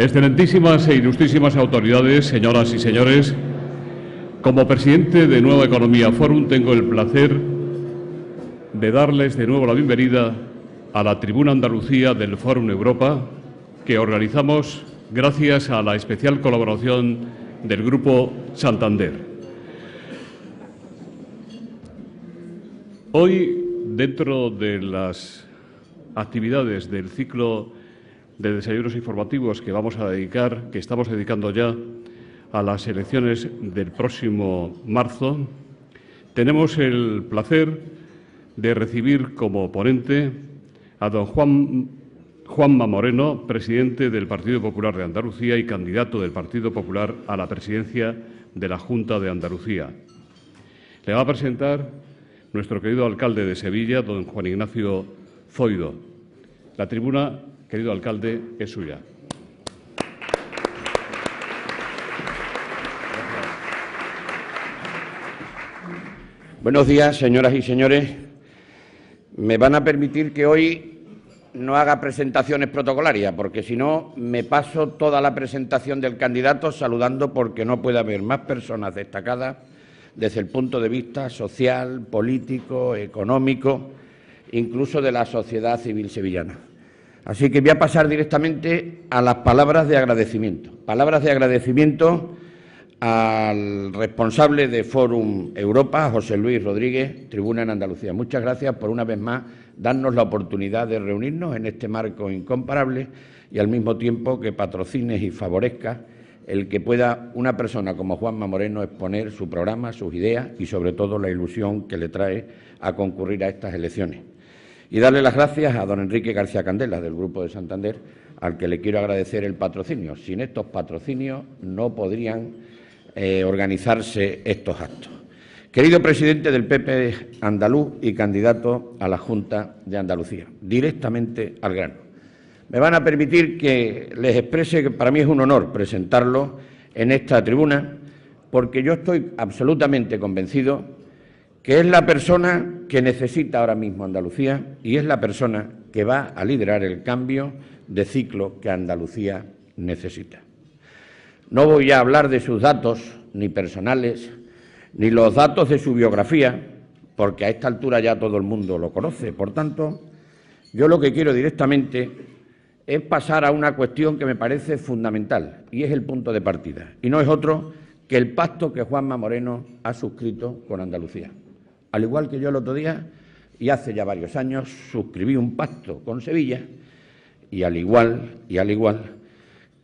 Excelentísimas e ilustrísimas autoridades, señoras y señores, como presidente de Nueva Economía Forum tengo el placer de darles de nuevo la bienvenida a la Tribuna Andalucía del Fórum Europa que organizamos gracias a la especial colaboración del Grupo Santander. Hoy, dentro de las actividades del ciclo de desayunos informativos que vamos a dedicar, que estamos dedicando ya a las elecciones del próximo marzo, tenemos el placer de recibir como ponente a don Juan Juanma Moreno, presidente del Partido Popular de Andalucía y candidato del Partido Popular a la presidencia de la Junta de Andalucía. Le va a presentar nuestro querido alcalde de Sevilla, don Juan Ignacio Zoido. La tribuna Querido alcalde, es suya. Buenos días, señoras y señores. Me van a permitir que hoy no haga presentaciones protocolarias, porque si no me paso toda la presentación del candidato saludando porque no puede haber más personas destacadas desde el punto de vista social, político, económico, incluso de la sociedad civil sevillana. Así que voy a pasar directamente a las palabras de agradecimiento. Palabras de agradecimiento al responsable de Fórum Europa, José Luis Rodríguez, Tribuna en Andalucía. Muchas gracias por una vez más darnos la oportunidad de reunirnos en este marco incomparable y al mismo tiempo que patrocines y favorezca el que pueda una persona como Juanma Moreno exponer su programa, sus ideas y sobre todo la ilusión que le trae a concurrir a estas elecciones. Y darle las gracias a don Enrique García Candela, del Grupo de Santander, al que le quiero agradecer el patrocinio. Sin estos patrocinios no podrían eh, organizarse estos actos. Querido presidente del PP andaluz y candidato a la Junta de Andalucía, directamente al grano. Me van a permitir que les exprese que para mí es un honor presentarlo en esta tribuna, porque yo estoy absolutamente convencido que es la persona que necesita ahora mismo Andalucía y es la persona que va a liderar el cambio de ciclo que Andalucía necesita. No voy a hablar de sus datos, ni personales, ni los datos de su biografía, porque a esta altura ya todo el mundo lo conoce. Por tanto, yo lo que quiero directamente es pasar a una cuestión que me parece fundamental y es el punto de partida, y no es otro que el pacto que Juanma Moreno ha suscrito con Andalucía. Al igual que yo el otro día, y hace ya varios años, suscribí un pacto con Sevilla, y al igual, y al igual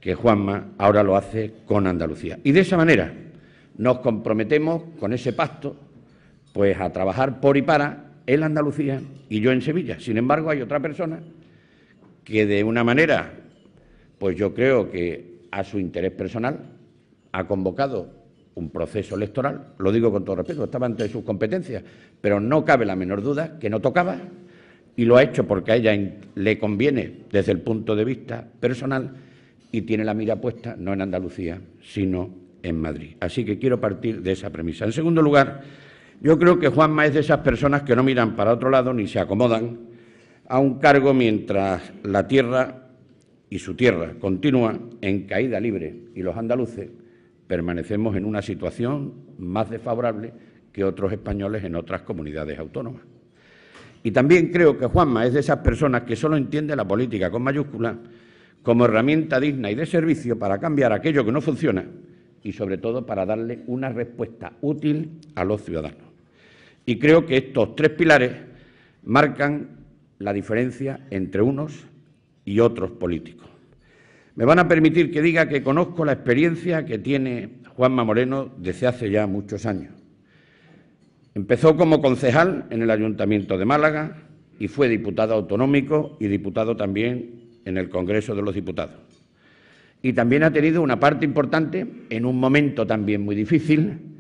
que Juanma ahora lo hace con Andalucía. Y de esa manera nos comprometemos con ese pacto, pues a trabajar por y para en Andalucía y yo en Sevilla. Sin embargo, hay otra persona que de una manera, pues yo creo que a su interés personal, ha convocado un proceso electoral, lo digo con todo respeto, estaba ante sus competencias, pero no cabe la menor duda que no tocaba y lo ha hecho porque a ella le conviene desde el punto de vista personal y tiene la mira puesta no en Andalucía, sino en Madrid. Así que quiero partir de esa premisa. En segundo lugar, yo creo que Juanma es de esas personas que no miran para otro lado ni se acomodan a un cargo mientras la tierra y su tierra continúa en caída libre y los andaluces permanecemos en una situación más desfavorable que otros españoles en otras comunidades autónomas. Y también creo que Juanma es de esas personas que solo entiende la política con mayúscula como herramienta digna y de servicio para cambiar aquello que no funciona y sobre todo para darle una respuesta útil a los ciudadanos. Y creo que estos tres pilares marcan la diferencia entre unos y otros políticos. Me van a permitir que diga que conozco la experiencia que tiene Juanma Moreno desde hace ya muchos años. Empezó como concejal en el Ayuntamiento de Málaga y fue diputado autonómico y diputado también en el Congreso de los Diputados. Y también ha tenido una parte importante en un momento también muy difícil,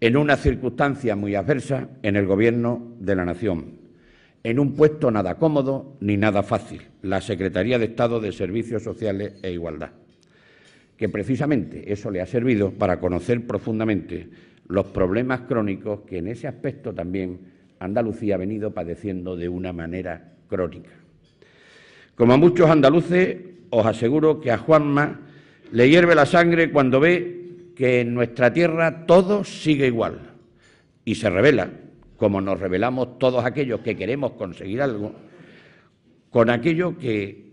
en una circunstancia muy adversa, en el Gobierno de la Nación en un puesto nada cómodo ni nada fácil, la Secretaría de Estado de Servicios Sociales e Igualdad, que precisamente eso le ha servido para conocer profundamente los problemas crónicos que en ese aspecto también Andalucía ha venido padeciendo de una manera crónica. Como a muchos andaluces, os aseguro que a Juanma le hierve la sangre cuando ve que en nuestra tierra todo sigue igual y se revela como nos revelamos todos aquellos que queremos conseguir algo, con aquello que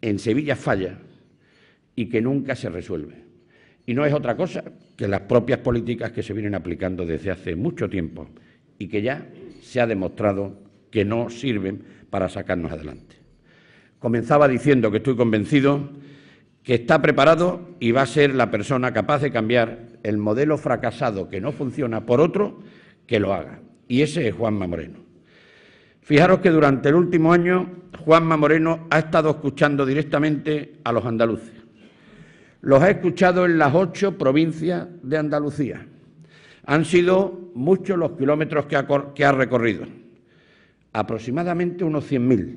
en Sevilla falla y que nunca se resuelve. Y no es otra cosa que las propias políticas que se vienen aplicando desde hace mucho tiempo y que ya se ha demostrado que no sirven para sacarnos adelante. Comenzaba diciendo que estoy convencido que está preparado y va a ser la persona capaz de cambiar el modelo fracasado que no funciona por otro que lo haga. Y ese es Juanma Moreno. Fijaros que durante el último año Juanma Moreno ha estado escuchando directamente a los andaluces. Los ha escuchado en las ocho provincias de Andalucía. Han sido muchos los kilómetros que ha, recorrido, aproximadamente unos 100.000.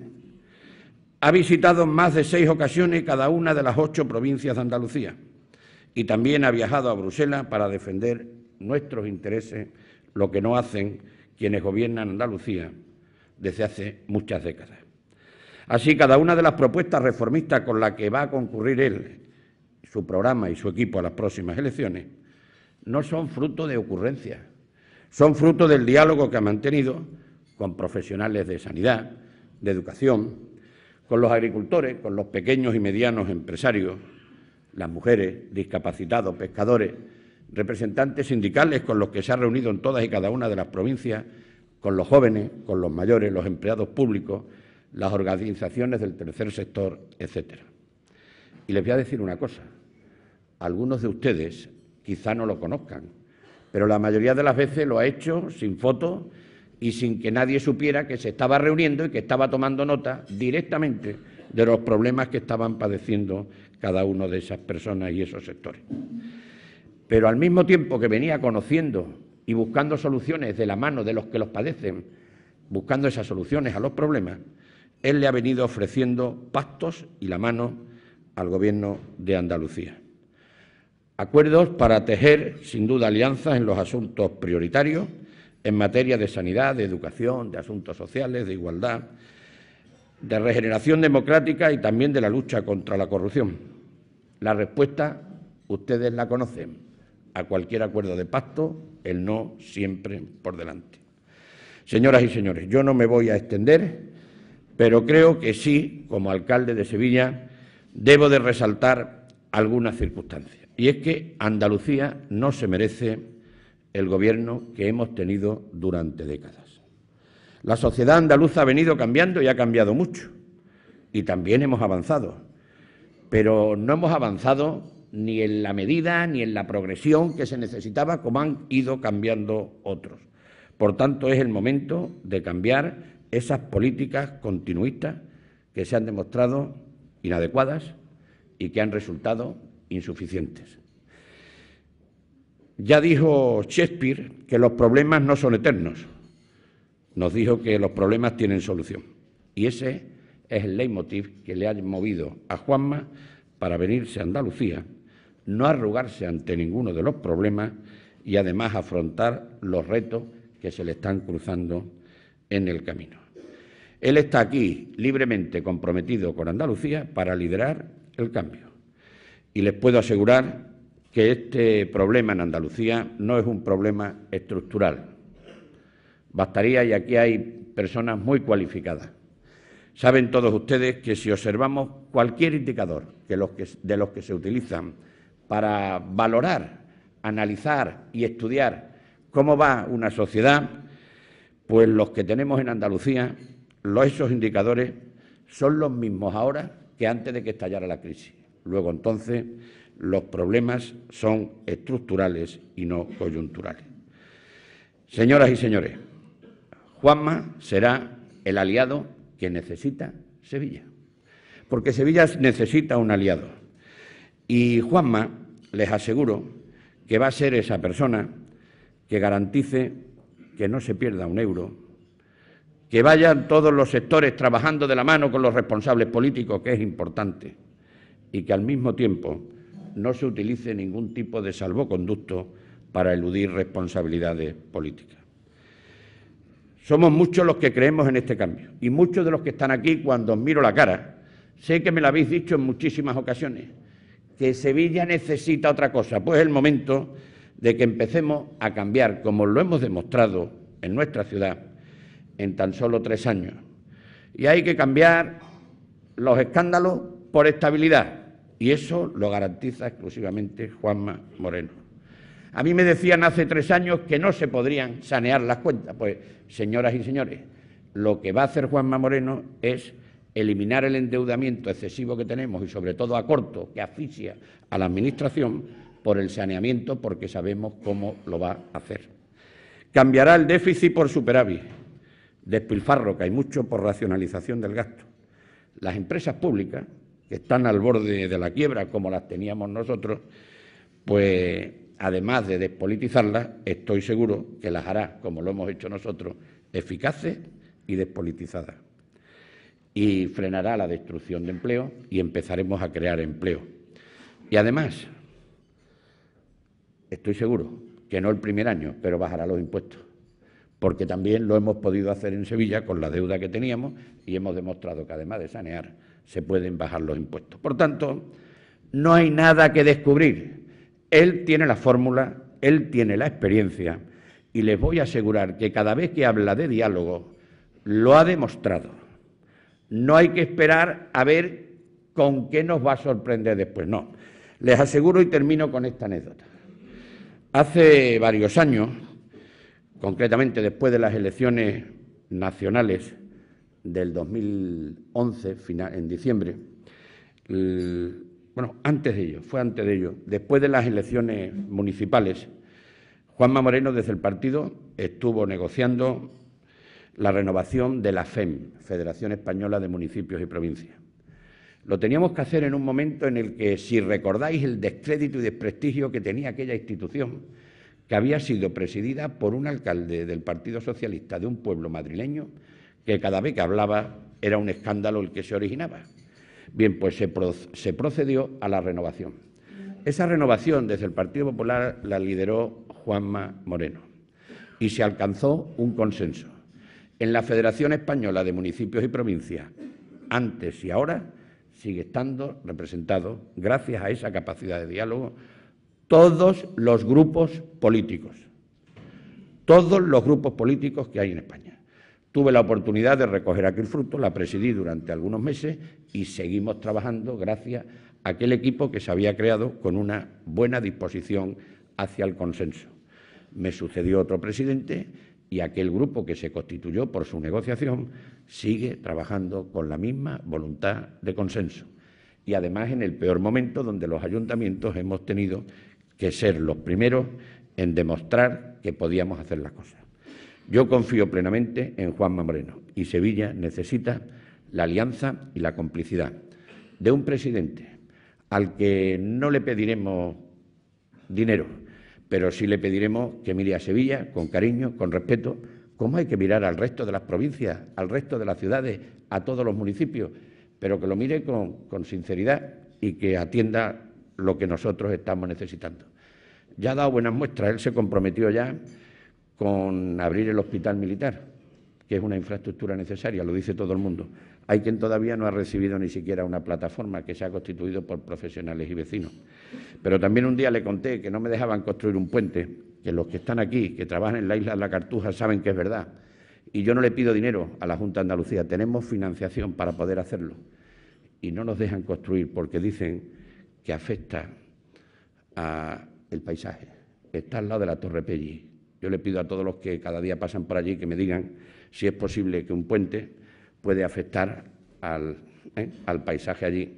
Ha visitado en más de seis ocasiones cada una de las ocho provincias de Andalucía y también ha viajado a Bruselas para defender nuestros intereses, lo que no hacen quienes gobiernan Andalucía desde hace muchas décadas. Así, cada una de las propuestas reformistas con las que va a concurrir él, su programa y su equipo a las próximas elecciones, no son fruto de ocurrencias, son fruto del diálogo que ha mantenido con profesionales de sanidad, de educación, con los agricultores, con los pequeños y medianos empresarios, las mujeres, discapacitados, pescadores, representantes sindicales con los que se ha reunido en todas y cada una de las provincias, con los jóvenes, con los mayores, los empleados públicos, las organizaciones del tercer sector, etcétera. Y les voy a decir una cosa. Algunos de ustedes quizá no lo conozcan, pero la mayoría de las veces lo ha hecho sin foto... y sin que nadie supiera que se estaba reuniendo y que estaba tomando nota directamente de los problemas que estaban padeciendo cada una de esas personas y esos sectores. Pero al mismo tiempo que venía conociendo y buscando soluciones de la mano de los que los padecen, buscando esas soluciones a los problemas, él le ha venido ofreciendo pactos y la mano al gobierno de Andalucía. Acuerdos para tejer, sin duda, alianzas en los asuntos prioritarios, en materia de sanidad, de educación, de asuntos sociales, de igualdad, de regeneración democrática y también de la lucha contra la corrupción. La respuesta ustedes la conocen a cualquier acuerdo de pacto, el no siempre por delante. Señoras y señores, yo no me voy a extender, pero creo que sí, como alcalde de Sevilla, debo de resaltar algunas circunstancias. Y es que Andalucía no se merece el gobierno que hemos tenido durante décadas. La sociedad andaluza ha venido cambiando y ha cambiado mucho. Y también hemos avanzado. Pero no hemos avanzado ni en la medida ni en la progresión que se necesitaba, como han ido cambiando otros. Por tanto, es el momento de cambiar esas políticas continuistas que se han demostrado inadecuadas y que han resultado insuficientes. Ya dijo Shakespeare que los problemas no son eternos. Nos dijo que los problemas tienen solución. Y ese es el leitmotiv que le ha movido a Juanma para venirse a Andalucía no arrugarse ante ninguno de los problemas y además afrontar los retos que se le están cruzando en el camino. Él está aquí libremente comprometido con Andalucía para liderar el cambio. Y les puedo asegurar que este problema en Andalucía no es un problema estructural. Bastaría, y aquí hay personas muy cualificadas. Saben todos ustedes que si observamos cualquier indicador de los que se utilizan para valorar, analizar y estudiar cómo va una sociedad, pues los que tenemos en Andalucía, los, esos indicadores son los mismos ahora que antes de que estallara la crisis. Luego entonces los problemas son estructurales y no coyunturales. Señoras y señores, Juanma será el aliado que necesita Sevilla, porque Sevilla necesita un aliado. Y Juanma, les aseguro que va a ser esa persona que garantice que no se pierda un euro, que vayan todos los sectores trabajando de la mano con los responsables políticos, que es importante, y que al mismo tiempo no se utilice ningún tipo de salvoconducto para eludir responsabilidades políticas. Somos muchos los que creemos en este cambio y muchos de los que están aquí cuando os miro la cara. Sé que me lo habéis dicho en muchísimas ocasiones que Sevilla necesita otra cosa. Pues es el momento de que empecemos a cambiar, como lo hemos demostrado en nuestra ciudad en tan solo tres años. Y hay que cambiar los escándalos por estabilidad. Y eso lo garantiza exclusivamente Juanma Moreno. A mí me decían hace tres años que no se podrían sanear las cuentas. Pues, señoras y señores, lo que va a hacer Juanma Moreno es eliminar el endeudamiento excesivo que tenemos y sobre todo a corto, que asfixia a la Administración, por el saneamiento, porque sabemos cómo lo va a hacer. Cambiará el déficit por superávit, despilfarro, que hay mucho por racionalización del gasto. Las empresas públicas, que están al borde de la quiebra como las teníamos nosotros, pues además de despolitizarlas, estoy seguro que las hará, como lo hemos hecho nosotros, eficaces y despolitizadas y frenará la destrucción de empleo y empezaremos a crear empleo. Y además, estoy seguro que no el primer año, pero bajará los impuestos, porque también lo hemos podido hacer en Sevilla con la deuda que teníamos y hemos demostrado que además de sanear se pueden bajar los impuestos. Por tanto, no hay nada que descubrir. Él tiene la fórmula, él tiene la experiencia y les voy a asegurar que cada vez que habla de diálogo lo ha demostrado. No hay que esperar a ver con qué nos va a sorprender después, no. Les aseguro y termino con esta anécdota. Hace varios años, concretamente después de las elecciones nacionales del 2011, en diciembre, bueno, antes de ello, fue antes de ello, después de las elecciones municipales, Juanma Moreno desde el partido estuvo negociando la renovación de la FEM, Federación Española de Municipios y Provincias. Lo teníamos que hacer en un momento en el que, si recordáis el descrédito y desprestigio que tenía aquella institución, que había sido presidida por un alcalde del Partido Socialista de un pueblo madrileño, que cada vez que hablaba era un escándalo el que se originaba. Bien, pues se, procedió a la renovación. Esa renovación desde el Partido Popular la lideró Juanma Moreno y se alcanzó un consenso. En la Federación Española de Municipios y Provincias, antes y ahora, sigue estando representado, gracias a esa capacidad de diálogo, todos los grupos políticos, todos los grupos políticos que hay en España. Tuve la oportunidad de recoger aquel fruto, la presidí durante algunos meses y seguimos trabajando gracias a aquel equipo que se había creado con una buena disposición hacia el consenso. Me sucedió otro presidente y aquel grupo que se constituyó por su negociación sigue trabajando con la misma voluntad de consenso. Y además en el peor momento donde los ayuntamientos hemos tenido que ser los primeros en demostrar que podíamos hacer las cosas. Yo confío plenamente en Juan Mambreno y Sevilla necesita la alianza y la complicidad de un presidente al que no le pediremos dinero, pero sí le pediremos que mire a Sevilla con cariño, con respeto, cómo hay que mirar al resto de las provincias, al resto de las ciudades, a todos los municipios, pero que lo mire con, con sinceridad y que atienda lo que nosotros estamos necesitando. Ya ha dado buenas muestras, él se comprometió ya con abrir el hospital militar, que es una infraestructura necesaria, lo dice todo el mundo, hay quien todavía no ha recibido ni siquiera una plataforma que se ha constituido por profesionales y vecinos. Pero también un día le conté que no me dejaban construir un puente, que los que están aquí, que trabajan en la isla de la Cartuja, saben que es verdad. Y yo no le pido dinero a la Junta de Andalucía, tenemos financiación para poder hacerlo. Y no nos dejan construir porque dicen que afecta al paisaje. Está al lado de la Torre Pelli. Yo le pido a todos los que cada día pasan por allí que me digan si es posible que un puente puede afectar ¿eh? al, paisaje allí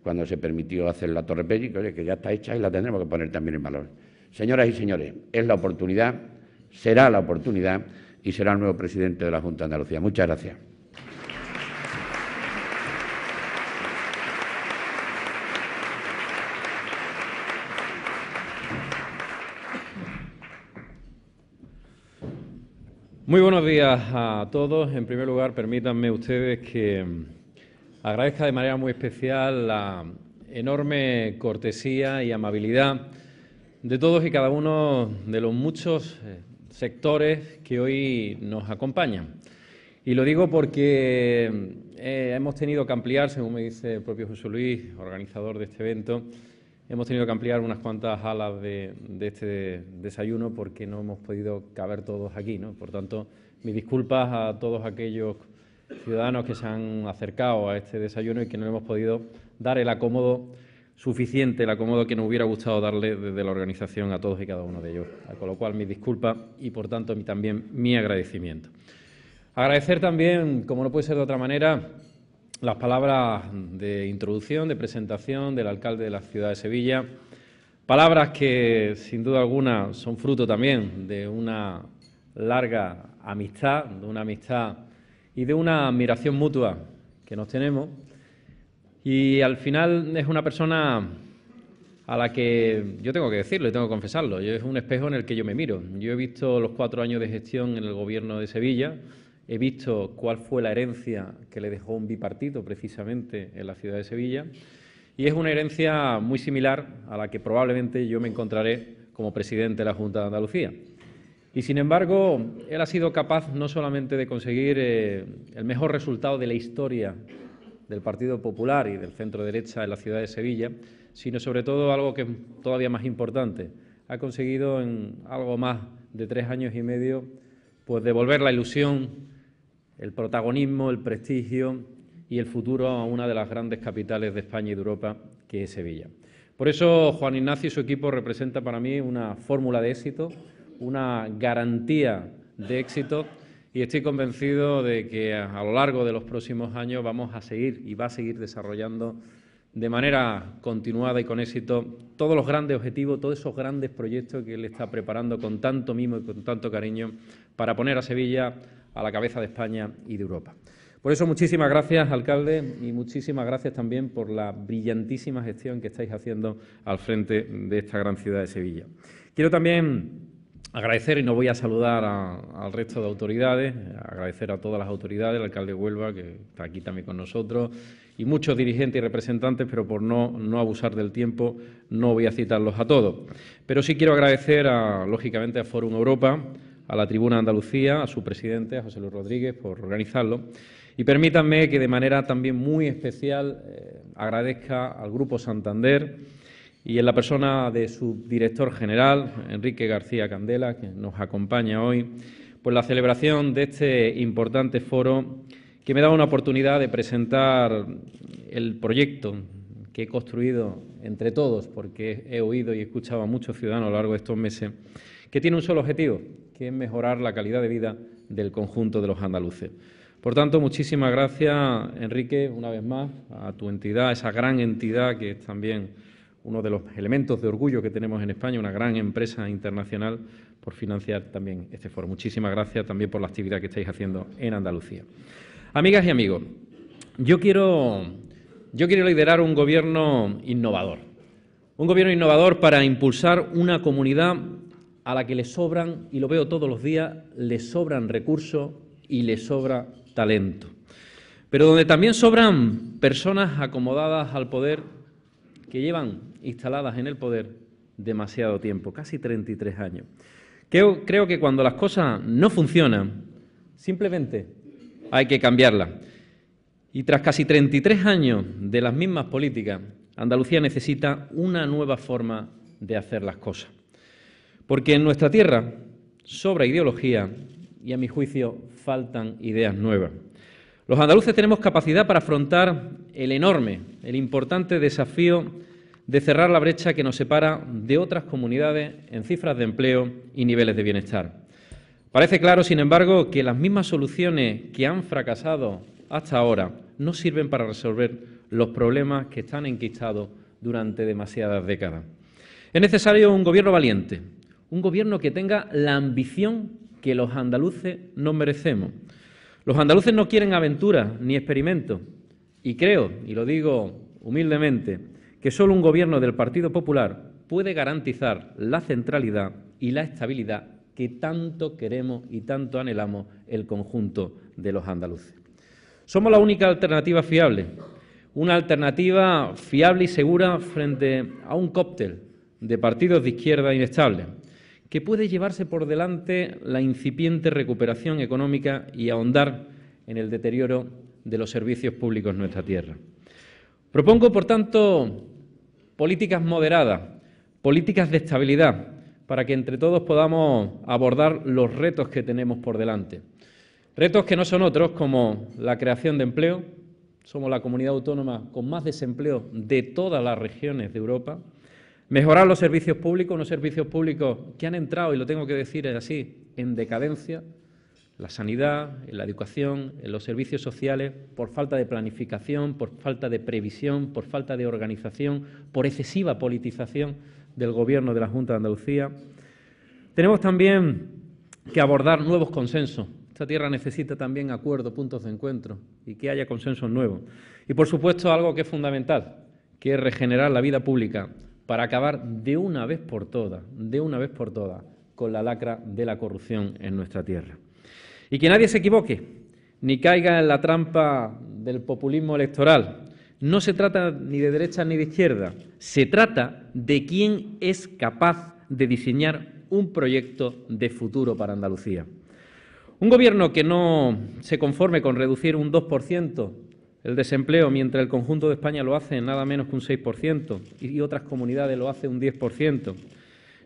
cuando se permitió hacer la Torre Pelli, que ya está hecha y la tendremos que poner también en valor. Señoras y señores, es la oportunidad, será la oportunidad y será el nuevo presidente de la Junta de Andalucía. Muchas gracias. Muy buenos días a todos. En primer lugar, permítanme ustedes que mm, agradezca de manera muy especial la enorme cortesía y amabilidad de todos y cada uno de los muchos eh, sectores que hoy nos acompañan. Y lo digo porque mm, eh, hemos tenido que ampliar, según me dice el propio José Luis, organizador de este evento, Hemos tenido que ampliar unas cuantas alas de, este desayuno porque no hemos podido caber todos aquí. ¿no? Por tanto, mis disculpas a todos aquellos ciudadanos que se han acercado a este desayuno y que no hemos podido dar el acomodo suficiente, el acomodo que nos hubiera gustado darle desde la organización a todos y cada uno de ellos. Con lo cual, mis disculpas y, por tanto, también mi agradecimiento. Agradecer también, como no puede ser de otra manera, las palabras de introducción, de presentación del alcalde de la ciudad de Sevilla, palabras que sin duda alguna son fruto también de una larga amistad, de una amistad y de una admiración mutua que nos tenemos. Y al final es una persona a la que yo tengo que decirlo y tengo que confesarlo, es un espejo en el que yo me miro. Yo he visto los cuatro años de gestión en el gobierno de Sevilla, He visto cuál fue la herencia que le dejó un bipartito precisamente en la ciudad de Sevilla y es una herencia muy similar a la que probablemente yo me encontraré como presidente de la Junta de Andalucía. Y sin embargo, él ha sido capaz no solamente de conseguir eh, el mejor resultado de la historia del Partido Popular y del centro derecha en la ciudad de Sevilla, sino sobre todo algo que es todavía más importante. Ha conseguido en algo más de tres años y medio pues devolver la ilusión el protagonismo, el prestigio y el futuro a una de las grandes capitales de España y de Europa, que es Sevilla. Por eso Juan Ignacio y su equipo representan para mí una fórmula de éxito, una garantía de éxito y estoy convencido de que a lo largo de los próximos años vamos a seguir y va a seguir desarrollando de manera continuada y con éxito todos los grandes objetivos, todos esos grandes proyectos que él está preparando con tanto mimo y con tanto cariño para poner a Sevilla a la cabeza de España y de Europa. Por eso, muchísimas gracias, alcalde, y muchísimas gracias también por la brillantísima gestión que estáis haciendo al frente de esta gran ciudad de Sevilla. Quiero también agradecer, y no voy a saludar al resto de autoridades, agradecer a todas las autoridades, al alcalde Huelva, que está aquí también con nosotros, y muchos dirigentes y representantes, pero por no, no abusar del tiempo no voy a citarlos a todos. Pero sí quiero agradecer, lógicamente, a Forum Europa, a la Tribuna de Andalucía, a su presidente, a José Luis Rodríguez, por organizarlo. Y permítanme que de manera también muy especial eh, agradezca al Grupo Santander y en la persona de su director general, Enrique García Candela, que nos acompaña hoy, pues la celebración de este importante foro que me da una oportunidad de presentar el proyecto que he construido entre todos, porque he oído y escuchado a muchos ciudadanos a lo largo de estos meses, que tiene un solo objetivo, que es mejorar la calidad de vida del conjunto de los andaluces. Por tanto, muchísimas gracias, Enrique, una vez más, a tu entidad, a esa gran entidad que es también uno de los elementos de orgullo que tenemos en España, una gran empresa internacional, por financiar también este foro. Muchísimas gracias también por la actividad que estáis haciendo en Andalucía. Amigas y amigos, yo quiero, yo quiero liderar un gobierno innovador. Un gobierno innovador para impulsar una comunidad a la que le sobran, y lo veo todos los días, le sobran recursos y le sobra talento. Pero donde también sobran personas acomodadas al poder, que llevan instaladas en el poder demasiado tiempo, casi 33 años. Creo, que cuando las cosas no funcionan, simplemente hay que cambiarlas. Y tras casi 33 años de las mismas políticas, Andalucía necesita una nueva forma de hacer las cosas. Porque en nuestra tierra sobra ideología y a mi juicio faltan ideas nuevas. Los andaluces tenemos capacidad para afrontar el enorme, el importante desafío de cerrar la brecha que nos separa de otras comunidades en cifras de empleo y niveles de bienestar. Parece claro, sin embargo, que las mismas soluciones que han fracasado hasta ahora no sirven para resolver los problemas que están enquistados durante demasiadas décadas. Es necesario un gobierno valiente, un gobierno que tenga la ambición que los andaluces no merecemos. Los andaluces no quieren aventuras ni experimentos y creo, y lo digo humildemente, que solo un gobierno del Partido Popular puede garantizar la centralidad y la estabilidad que tanto queremos y tanto anhelamos el conjunto de los andaluces. Somos la única alternativa fiable, una alternativa fiable y segura frente a un cóctel de partidos de izquierda inestables que puede llevarse por delante la incipiente recuperación económica y ahondar en el deterioro de los servicios públicos en nuestra tierra. Propongo, por tanto, políticas moderadas, políticas de estabilidad, para que entre todos podamos abordar los retos que tenemos por delante. Retos que no son otros como la creación de empleo, somos la comunidad autónoma con más desempleo de todas las regiones de Europa, Mejorar los servicios públicos, unos servicios públicos que han entrado, y lo tengo que decir es así, en decadencia, la sanidad, en la educación, en los servicios sociales, por falta de planificación, por falta de previsión, por falta de organización, por excesiva politización del Gobierno de la Junta de Andalucía. Tenemos también que abordar nuevos consensos. Esta tierra necesita también acuerdos, puntos de encuentro y que haya consensos nuevos. Y, por supuesto, algo que es fundamental, que es regenerar la vida pública para acabar de una vez por todas, de una vez por todas, con la lacra de la corrupción en nuestra tierra. Y que nadie se equivoque, ni caiga en la trampa del populismo electoral. No se trata ni de derecha ni de izquierda, se trata de quién es capaz de diseñar un proyecto de futuro para Andalucía. Un gobierno que no se conforme con reducir un 2% el desempleo, mientras el conjunto de España lo hace en nada menos que un 6% y otras comunidades lo hace un 10%,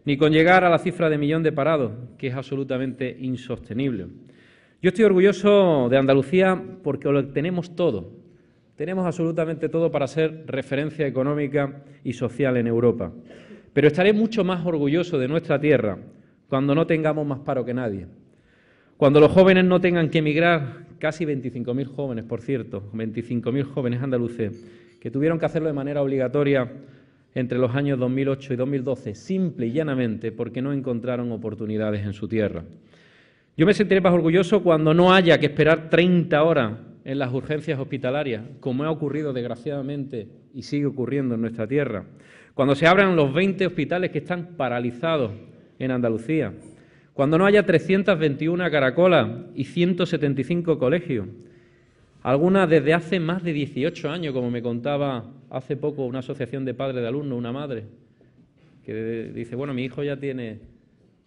ni con llegar a la cifra de millón de parados, que es absolutamente insostenible. Yo estoy orgulloso de Andalucía porque lo tenemos todo. Tenemos absolutamente todo para ser referencia económica y social en Europa. Pero estaré mucho más orgulloso de nuestra tierra cuando no tengamos más paro que nadie. Cuando los jóvenes no tengan que emigrar casi 25.000 jóvenes, por cierto, 25.000 jóvenes andaluces, que tuvieron que hacerlo de manera obligatoria entre los años 2008 y 2012, simple y llanamente porque no encontraron oportunidades en su tierra. Yo me sentiré más orgulloso cuando no haya que esperar 30 horas en las urgencias hospitalarias, como ha ocurrido desgraciadamente y sigue ocurriendo en nuestra tierra, cuando se abran los 20 hospitales que están paralizados en Andalucía, cuando no haya 321 caracolas y 175 colegios, algunas desde hace más de 18 años, como me contaba hace poco una asociación de padres de alumnos, una madre, que dice, bueno, mi hijo ya tiene,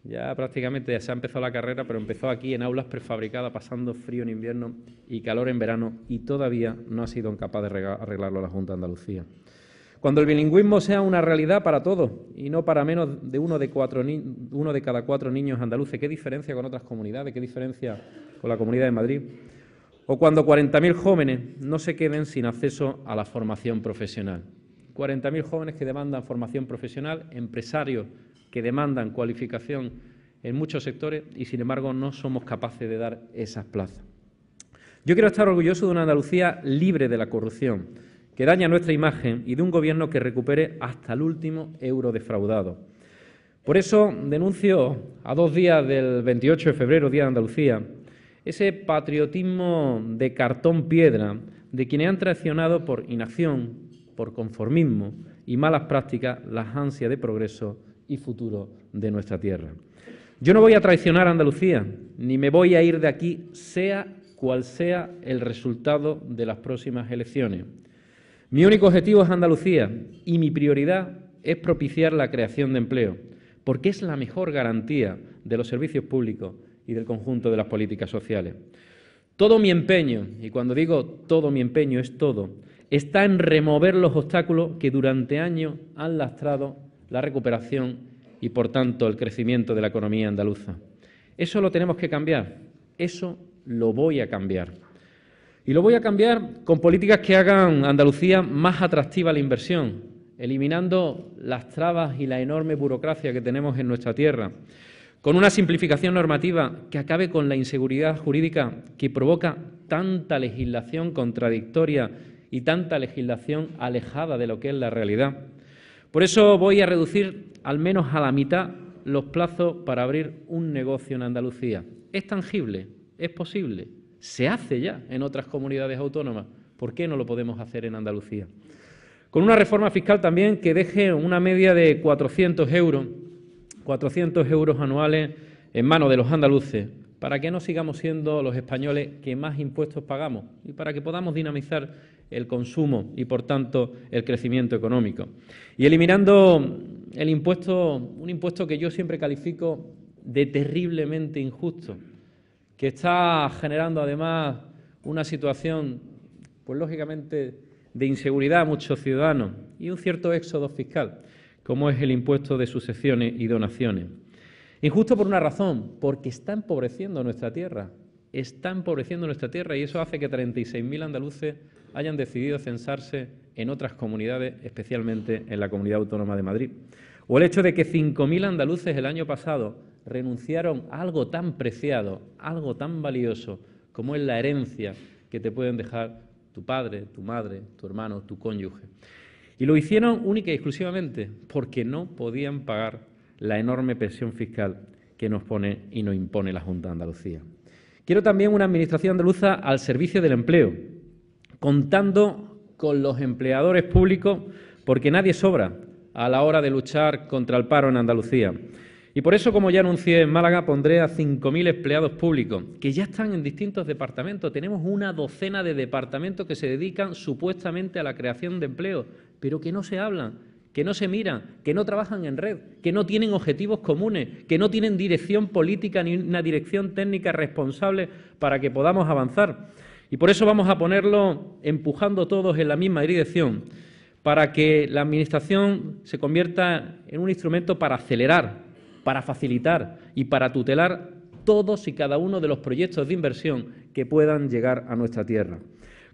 ya prácticamente se ha empezado la carrera, pero empezó aquí en aulas prefabricadas, pasando frío en invierno y calor en verano, y todavía no ha sido capaz de arreglarlo la Junta de Andalucía. Cuando el bilingüismo sea una realidad para todos y no para menos de uno de, cada cuatro niños andaluces, ¿qué diferencia con otras comunidades? ¿Qué diferencia con la Comunidad de Madrid? O cuando 40.000 jóvenes no se queden sin acceso a la formación profesional. 40.000 jóvenes que demandan formación profesional, empresarios que demandan cualificación en muchos sectores y, sin embargo, no somos capaces de dar esas plazas. Yo quiero estar orgulloso de una Andalucía libre de la corrupción, que daña nuestra imagen y de un gobierno que recupere hasta el último euro defraudado. Por eso denuncio, a dos días del 28 de febrero, Día de Andalucía, ese patriotismo de cartón piedra de quienes han traicionado por inacción, por conformismo y malas prácticas las ansias de progreso y futuro de nuestra tierra. Yo no voy a traicionar a Andalucía, ni me voy a ir de aquí, sea cual sea el resultado de las próximas elecciones. Mi único objetivo es Andalucía y mi prioridad es propiciar la creación de empleo, porque es la mejor garantía de los servicios públicos y del conjunto de las políticas sociales. Todo mi empeño, y cuando digo todo mi empeño es todo, está en remover los obstáculos que durante años han lastrado la recuperación y, por tanto, el crecimiento de la economía andaluza. Eso lo tenemos que cambiar, eso lo voy a cambiar. Y lo voy a cambiar con políticas que hagan Andalucía más atractiva a la inversión, eliminando las trabas y la enorme burocracia que tenemos en nuestra tierra, con una simplificación normativa que acabe con la inseguridad jurídica que provoca tanta legislación contradictoria y tanta legislación alejada de lo que es la realidad. Por eso voy a reducir al menos a la mitad los plazos para abrir un negocio en Andalucía. Es tangible, es posible, se hace ya en otras comunidades autónomas. ¿Por qué no lo podemos hacer en Andalucía? Con una reforma fiscal también que deje una media de 400 euros, anuales en manos de los andaluces, para que no sigamos siendo los españoles que más impuestos pagamos y para que podamos dinamizar el consumo y, por tanto, el crecimiento económico. Y eliminando el impuesto, un impuesto que yo siempre califico de terriblemente injusto, que está generando además una situación, pues lógicamente, de inseguridad a muchos ciudadanos y un cierto éxodo fiscal, como es el impuesto de sucesiones y donaciones. Injusto por una razón, porque está empobreciendo nuestra tierra, está empobreciendo nuestra tierra y eso hace que 36.000 andaluces hayan decidido censarse en otras comunidades, especialmente en la Comunidad Autónoma de Madrid. O el hecho de que 5.000 andaluces el año pasado renunciaron a algo tan preciado, algo tan valioso como es la herencia que te pueden dejar tu padre, tu madre, tu hermano, tu cónyuge. Y lo hicieron única y exclusivamente porque no podían pagar la enorme presión fiscal que nos pone y nos impone la Junta de Andalucía. Quiero también una administración andaluza al servicio del empleo, contando con los empleadores públicos, porque nadie sobra a la hora de luchar contra el paro en Andalucía. Y por eso, como ya anuncié en Málaga, pondré a 5.000 empleados públicos, que ya están en distintos departamentos. Tenemos una docena de departamentos que se dedican supuestamente a la creación de empleo, pero que no se hablan, que no se miran, que no trabajan en red, que no tienen objetivos comunes, que no tienen dirección política ni una dirección técnica responsable para que podamos avanzar. Y por eso vamos a ponerlo empujando todos en la misma dirección, para que la Administración se convierta en un instrumento para acelerar para facilitar y para tutelar todos y cada uno de los proyectos de inversión que puedan llegar a nuestra tierra.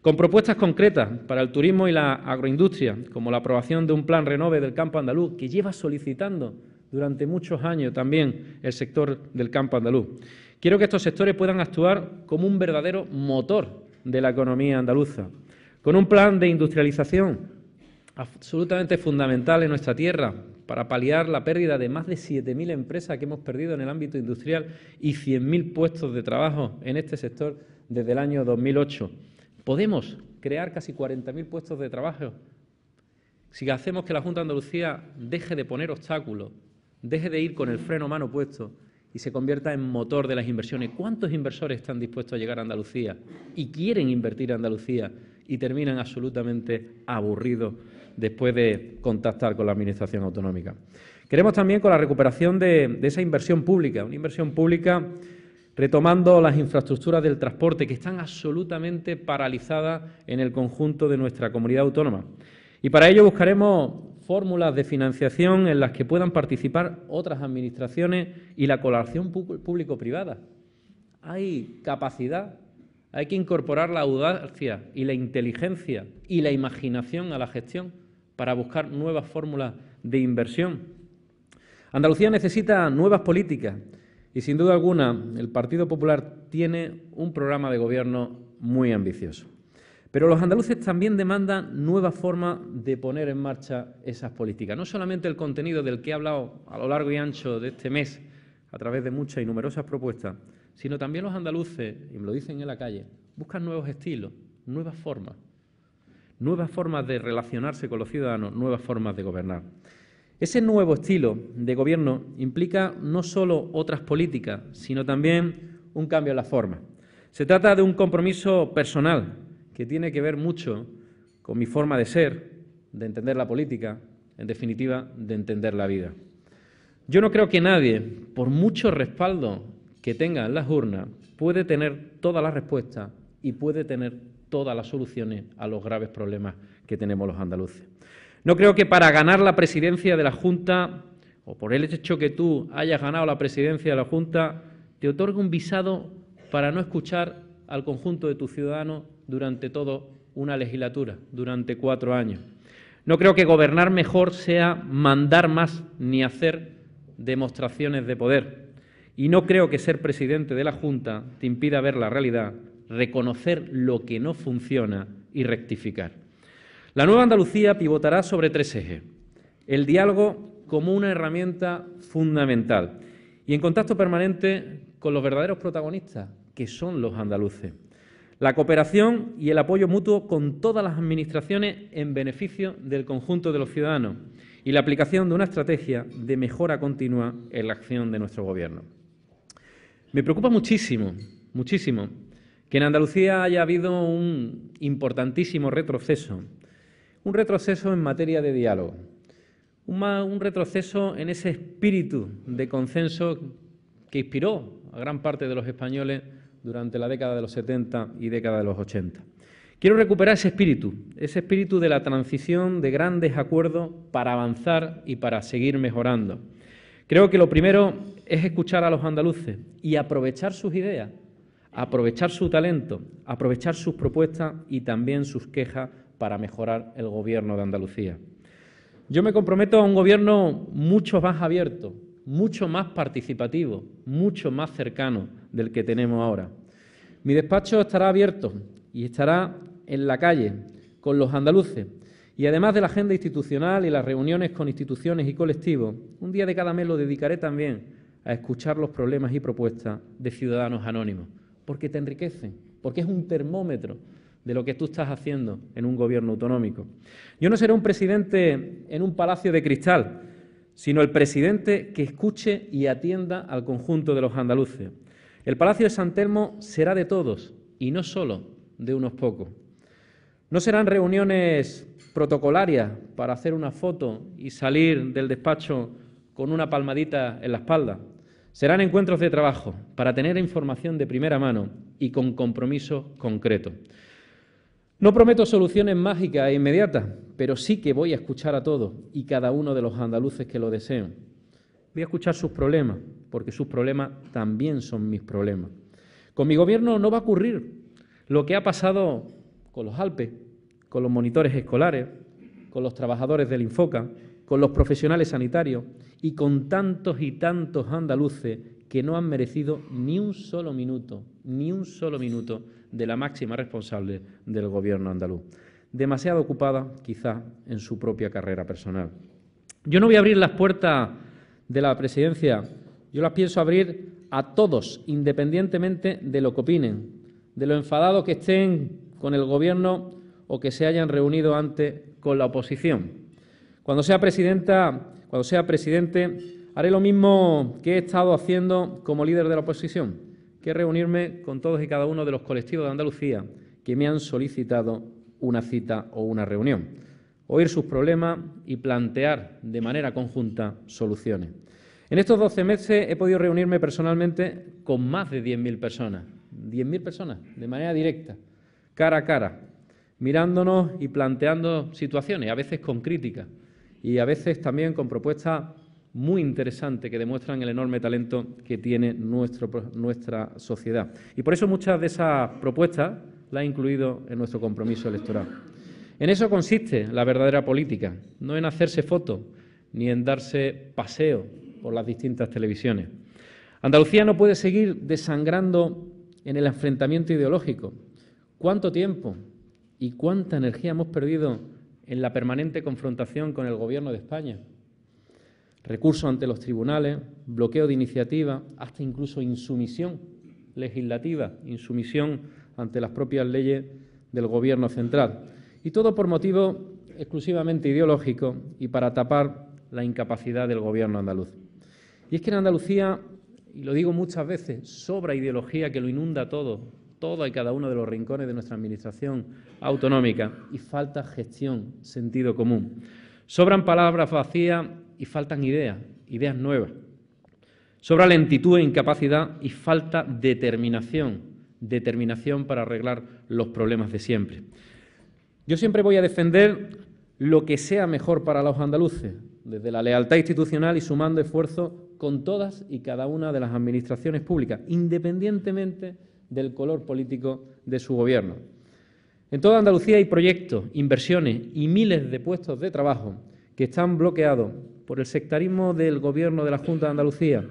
Con propuestas concretas para el turismo y la agroindustria, como la aprobación de un plan renove del campo andaluz, que lleva solicitando durante muchos años también el sector del campo andaluz. Quiero que estos sectores puedan actuar como un verdadero motor de la economía andaluza, con un plan de industrialización absolutamente fundamental en nuestra tierra para paliar la pérdida de más de 7.000 empresas que hemos perdido en el ámbito industrial y 100.000 puestos de trabajo en este sector desde el año 2008. Podemos crear casi 40.000 puestos de trabajo si hacemos que la Junta de Andalucía deje de poner obstáculos, deje de ir con el freno mano puesto y se convierta en motor de las inversiones. ¿Cuántos inversores están dispuestos a llegar a Andalucía y quieren invertir en Andalucía y terminan absolutamente aburridos después de contactar con la Administración autonómica. Queremos también con la recuperación de, esa inversión pública, una inversión pública retomando las infraestructuras del transporte que están absolutamente paralizadas en el conjunto de nuestra comunidad autónoma. Y para ello buscaremos fórmulas de financiación en las que puedan participar otras administraciones y la colaboración público-privada. Hay capacidad, hay que incorporar la audacia y la inteligencia y la imaginación a la gestión para buscar nuevas fórmulas de inversión. Andalucía necesita nuevas políticas y sin duda alguna el Partido Popular tiene un programa de gobierno muy ambicioso. Pero los andaluces también demandan nuevas formas de poner en marcha esas políticas. No solamente el contenido del que he hablado a lo largo y ancho de este mes a través de muchas y numerosas propuestas, sino también los andaluces, y me lo dicen en la calle, buscan nuevos estilos, nuevas formas, nuevas formas de relacionarse con los ciudadanos, nuevas formas de gobernar. Ese nuevo estilo de gobierno implica no solo otras políticas, sino también un cambio en la forma. Se trata de un compromiso personal que tiene que ver mucho con mi forma de ser, de entender la política, en definitiva, de entender la vida. Yo no creo que nadie, por mucho respaldo que tenga en las urnas, puede tener todas las respuestas y puede tener todas las soluciones a los graves problemas que tenemos los andaluces. No creo que para ganar la presidencia de la Junta, o por el hecho que tú hayas ganado la presidencia de la Junta, te otorgue un visado para no escuchar al conjunto de tus ciudadanos durante toda una legislatura, durante cuatro años. No creo que gobernar mejor sea mandar más ni hacer demostraciones de poder. Y no creo que ser presidente de la Junta te impida ver la realidad reconocer lo que no funciona y rectificar. La nueva Andalucía pivotará sobre tres ejes. El diálogo como una herramienta fundamental y en contacto permanente con los verdaderos protagonistas, que son los andaluces. La cooperación y el apoyo mutuo con todas las administraciones en beneficio del conjunto de los ciudadanos y la aplicación de una estrategia de mejora continua en la acción de nuestro Gobierno. Me preocupa muchísimo, muchísimo, que en Andalucía haya habido un importantísimo retroceso, un retroceso en materia de diálogo, un, retroceso en ese espíritu de consenso que inspiró a gran parte de los españoles durante la década de los 70 y década de los 80. Quiero recuperar ese espíritu, ese espíritu de la transición de grandes acuerdos para avanzar y para seguir mejorando. Creo que lo primero es escuchar a los andaluces y aprovechar sus ideas, aprovechar su talento, aprovechar sus propuestas y también sus quejas para mejorar el gobierno de Andalucía. Yo me comprometo a un gobierno mucho más abierto, mucho más participativo, mucho más cercano del que tenemos ahora. Mi despacho estará abierto y estará en la calle con los andaluces. Y además de la agenda institucional y las reuniones con instituciones y colectivos, un día de cada mes lo dedicaré también a escuchar los problemas y propuestas de ciudadanos anónimos porque te enriquece, porque es un termómetro de lo que tú estás haciendo en un gobierno autonómico. Yo no seré un presidente en un palacio de cristal, sino el presidente que escuche y atienda al conjunto de los andaluces. El Palacio de San Telmo será de todos y no solo de unos pocos. No serán reuniones protocolarias para hacer una foto y salir del despacho con una palmadita en la espalda. Serán encuentros de trabajo para tener información de primera mano y con compromiso concreto. No prometo soluciones mágicas e inmediatas, pero sí que voy a escuchar a todos y cada uno de los andaluces que lo deseen. Voy a escuchar sus problemas, porque sus problemas también son mis problemas. Con mi gobierno no va a ocurrir lo que ha pasado con los Alpes, con los monitores escolares, con los trabajadores del Infoca, con los profesionales sanitarios y con tantos y tantos andaluces que no han merecido ni un solo minuto, ni un solo minuto de la máxima responsable del gobierno andaluz. Demasiado ocupada, quizá, en su propia carrera personal. Yo no voy a abrir las puertas de la presidencia, yo las pienso abrir a todos, independientemente de lo que opinen, de lo enfadados que estén con el gobierno o que se hayan reunido antes con la oposición. Cuando sea presidenta, cuando sea presidente, haré lo mismo que he estado haciendo como líder de la oposición, que es reunirme con todos y cada uno de los colectivos de Andalucía que me han solicitado una cita o una reunión, oír sus problemas y plantear de manera conjunta soluciones. En estos 12 meses he podido reunirme personalmente con más de 10.000 personas, 10.000 personas de manera directa, cara a cara, mirándonos y planteando situaciones, a veces con críticas, y a veces también con propuestas muy interesantes que demuestran el enorme talento que tiene nuestra sociedad. Y por eso muchas de esas propuestas las he incluido en nuestro compromiso electoral. En eso consiste la verdadera política, no en hacerse fotos ni en darse paseo por las distintas televisiones. Andalucía no puede seguir desangrando en el enfrentamiento ideológico. ¿Cuánto tiempo y cuánta energía hemos perdido en la permanente confrontación con el Gobierno de España. Recursos ante los tribunales, bloqueo de iniciativa, hasta incluso insumisión legislativa, insumisión ante las propias leyes del Gobierno central. Y todo por motivo exclusivamente ideológico y para tapar la incapacidad del Gobierno andaluz. Y es que en Andalucía, y lo digo muchas veces, sobra ideología que lo inunda todo, todo y cada uno de los rincones de nuestra administración autonómica y falta gestión, sentido común. Sobran palabras vacías y faltan ideas, ideas nuevas. Sobra lentitud e incapacidad y falta determinación, determinación para arreglar los problemas de siempre. Yo siempre voy a defender lo que sea mejor para los andaluces, desde la lealtad institucional y sumando esfuerzo con todas y cada una de las administraciones públicas, independientemente del color político de su gobierno. En toda Andalucía hay proyectos, inversiones y miles de puestos de trabajo que están bloqueados por el sectarismo del gobierno de la Junta de Andalucía,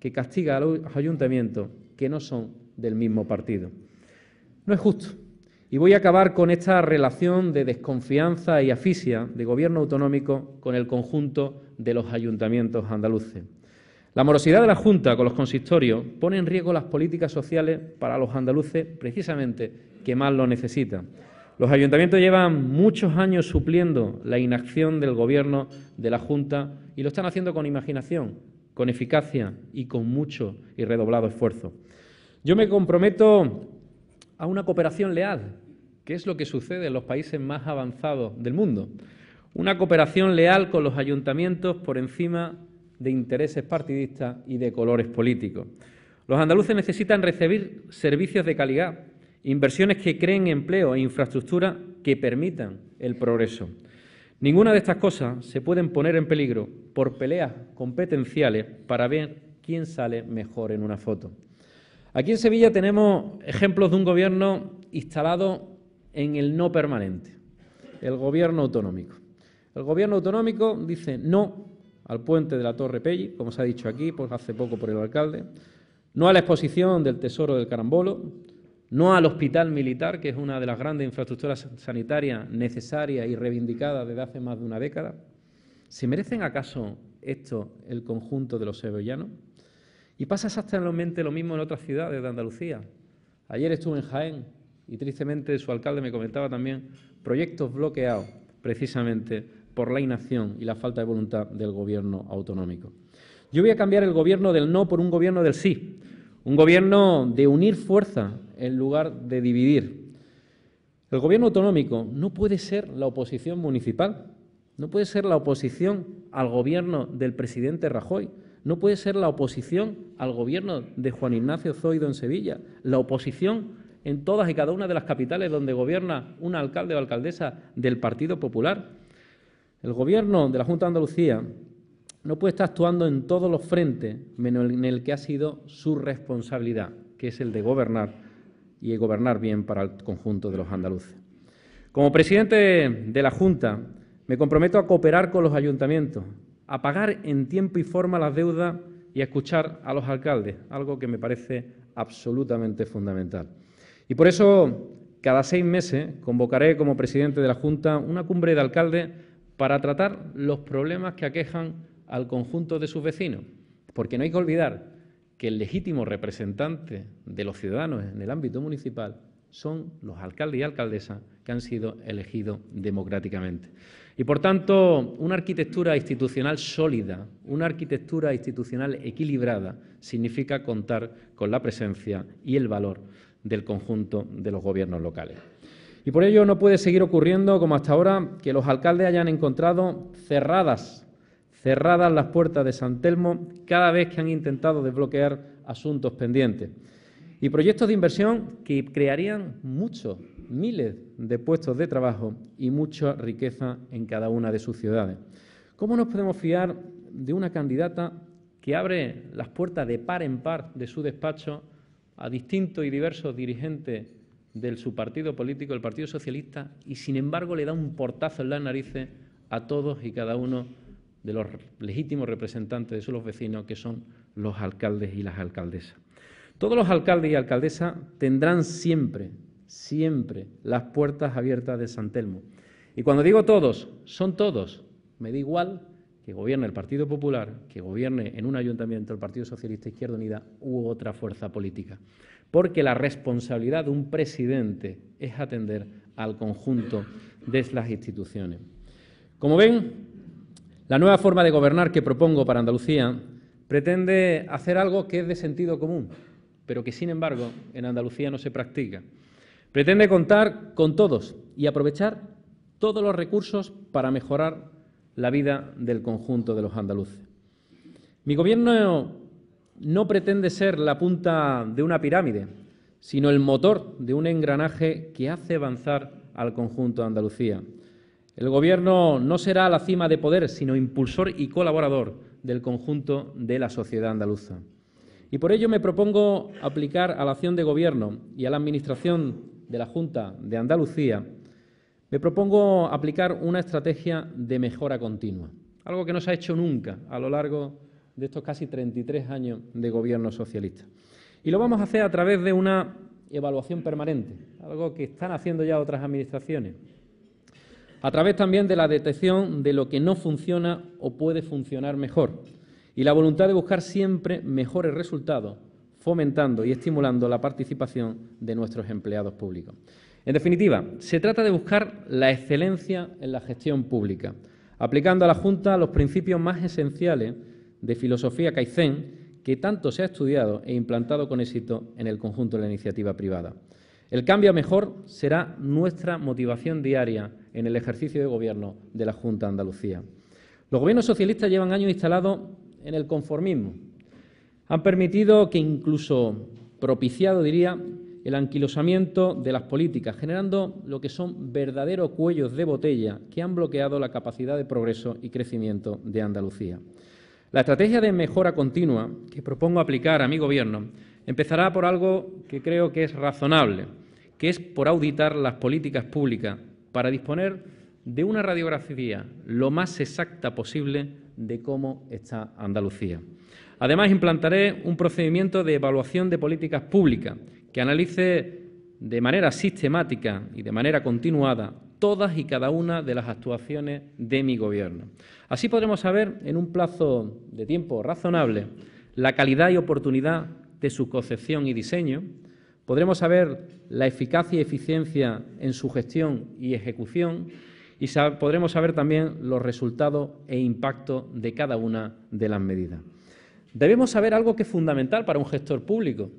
que castiga a los ayuntamientos que no son del mismo partido. No es justo. Y voy a acabar con esta relación de desconfianza y asfixia de gobierno autonómico con el conjunto de los ayuntamientos andaluces. La morosidad de la Junta con los consistorios pone en riesgo las políticas sociales para los andaluces, precisamente, que más lo necesitan. Los ayuntamientos llevan muchos años supliendo la inacción del Gobierno de la Junta y lo están haciendo con imaginación, con eficacia y con mucho y redoblado esfuerzo. Yo me comprometo a una cooperación leal, que es lo que sucede en los países más avanzados del mundo. Una cooperación leal con los ayuntamientos por encima de intereses partidistas y de colores políticos. Los andaluces necesitan recibir servicios de calidad, inversiones que creen empleo e infraestructura que permitan el progreso. Ninguna de estas cosas se pueden poner en peligro por peleas competenciales para ver quién sale mejor en una foto. Aquí en Sevilla tenemos ejemplos de un gobierno instalado en el no permanente, el gobierno autonómico. El gobierno autonómico dice no al puente de la Torre Pelli, como se ha dicho aquí pues hace poco por el alcalde, no a la exposición del Tesoro del Carambolo, no al hospital militar, que es una de las grandes infraestructuras sanitarias necesarias y reivindicadas desde hace más de una década. ¿Se merecen acaso esto el conjunto de los sevillanos? Y pasa exactamente lo mismo en otras ciudades de Andalucía. Ayer estuve en Jaén y tristemente su alcalde me comentaba también proyectos bloqueados precisamente por la inacción y la falta de voluntad del gobierno autonómico. Yo voy a cambiar el gobierno del no por un gobierno del sí, un gobierno de unir fuerza en lugar de dividir. El gobierno autonómico no puede ser la oposición municipal, no puede ser la oposición al gobierno del presidente Rajoy, no puede ser la oposición al gobierno de Juan Ignacio Zoido en Sevilla, la oposición en todas y cada una de las capitales donde gobierna un alcalde o alcaldesa del Partido Popular. El gobierno de la Junta de Andalucía no puede estar actuando en todos los frentes, menos en el que ha sido su responsabilidad, que es el de gobernar y gobernar bien para el conjunto de los andaluces. Como presidente de la Junta, me comprometo a cooperar con los ayuntamientos, a pagar en tiempo y forma las deudas y a escuchar a los alcaldes, algo que me parece absolutamente fundamental. Y por eso, cada seis meses, convocaré como presidente de la Junta una cumbre de alcaldes para tratar los problemas que aquejan al conjunto de sus vecinos. Porque no hay que olvidar que el legítimo representante de los ciudadanos en el ámbito municipal son los alcaldes y alcaldesas que han sido elegidos democráticamente. Y por tanto, una arquitectura institucional sólida, una arquitectura institucional equilibrada, significa contar con la presencia y el valor del conjunto de los gobiernos locales. Y por ello no puede seguir ocurriendo como hasta ahora que los alcaldes hayan encontrado cerradas, cerradas las puertas de San Telmo cada vez que han intentado desbloquear asuntos pendientes. Y proyectos de inversión que crearían muchos, miles de puestos de trabajo y mucha riqueza en cada una de sus ciudades. ¿Cómo nos podemos fiar de una candidata que abre las puertas de par en par de su despacho a distintos y diversos dirigentes ...del su partido político, el Partido Socialista, y sin embargo le da un portazo en las narices a todos y cada uno de los legítimos representantes de sus vecinos, que son los alcaldes y las alcaldesas. Todos los alcaldes y alcaldesas tendrán siempre, siempre las puertas abiertas de San Telmo. Y cuando digo todos, son todos. Me da igual que gobierne el Partido Popular, que gobierne en un ayuntamiento el Partido Socialista Izquierda Unida u otra fuerza política porque la responsabilidad de un presidente es atender al conjunto de las instituciones. Como ven, la nueva forma de gobernar que propongo para Andalucía pretende hacer algo que es de sentido común, pero que, sin embargo, en Andalucía no se practica. Pretende contar con todos y aprovechar todos los recursos para mejorar la vida del conjunto de los andaluces. Mi gobierno no pretende ser la punta de una pirámide, sino el motor de un engranaje que hace avanzar al conjunto de Andalucía. El Gobierno no será la cima de poder, sino impulsor y colaborador del conjunto de la sociedad andaluza. Y por ello me propongo aplicar a la acción de Gobierno y a la Administración de la Junta de Andalucía, me propongo aplicar una estrategia de mejora continua, algo que no se ha hecho nunca a lo largo de estos casi 33 años de gobierno socialista. Y lo vamos a hacer a través de una evaluación permanente, algo que están haciendo ya otras administraciones, a través también de la detección de lo que no funciona o puede funcionar mejor y la voluntad de buscar siempre mejores resultados, fomentando y estimulando la participación de nuestros empleados públicos. En definitiva, se trata de buscar la excelencia en la gestión pública, aplicando a la Junta los principios más esenciales de filosofía Kaizen que tanto se ha estudiado e implantado con éxito en el conjunto de la iniciativa privada. El cambio a mejor será nuestra motivación diaria en el ejercicio de gobierno de la Junta de Andalucía. Los gobiernos socialistas llevan años instalados en el conformismo. Han permitido que incluso propiciado, diría, el anquilosamiento de las políticas, generando lo que son verdaderos cuellos de botella que han bloqueado la capacidad de progreso y crecimiento de Andalucía. La estrategia de mejora continua que propongo aplicar a mi Gobierno empezará por algo que creo que es razonable, que es por auditar las políticas públicas para disponer de una radiografía lo más exacta posible de cómo está Andalucía. Además, implantaré un procedimiento de evaluación de políticas públicas que analice de manera sistemática y de manera continuada todas y cada una de las actuaciones de mi Gobierno. Así podremos saber, en un plazo de tiempo razonable, la calidad y oportunidad de su concepción y diseño, podremos saber la eficacia y eficiencia en su gestión y ejecución, y podremos saber también los resultados e impacto de cada una de las medidas. Debemos saber algo que es fundamental para un gestor público.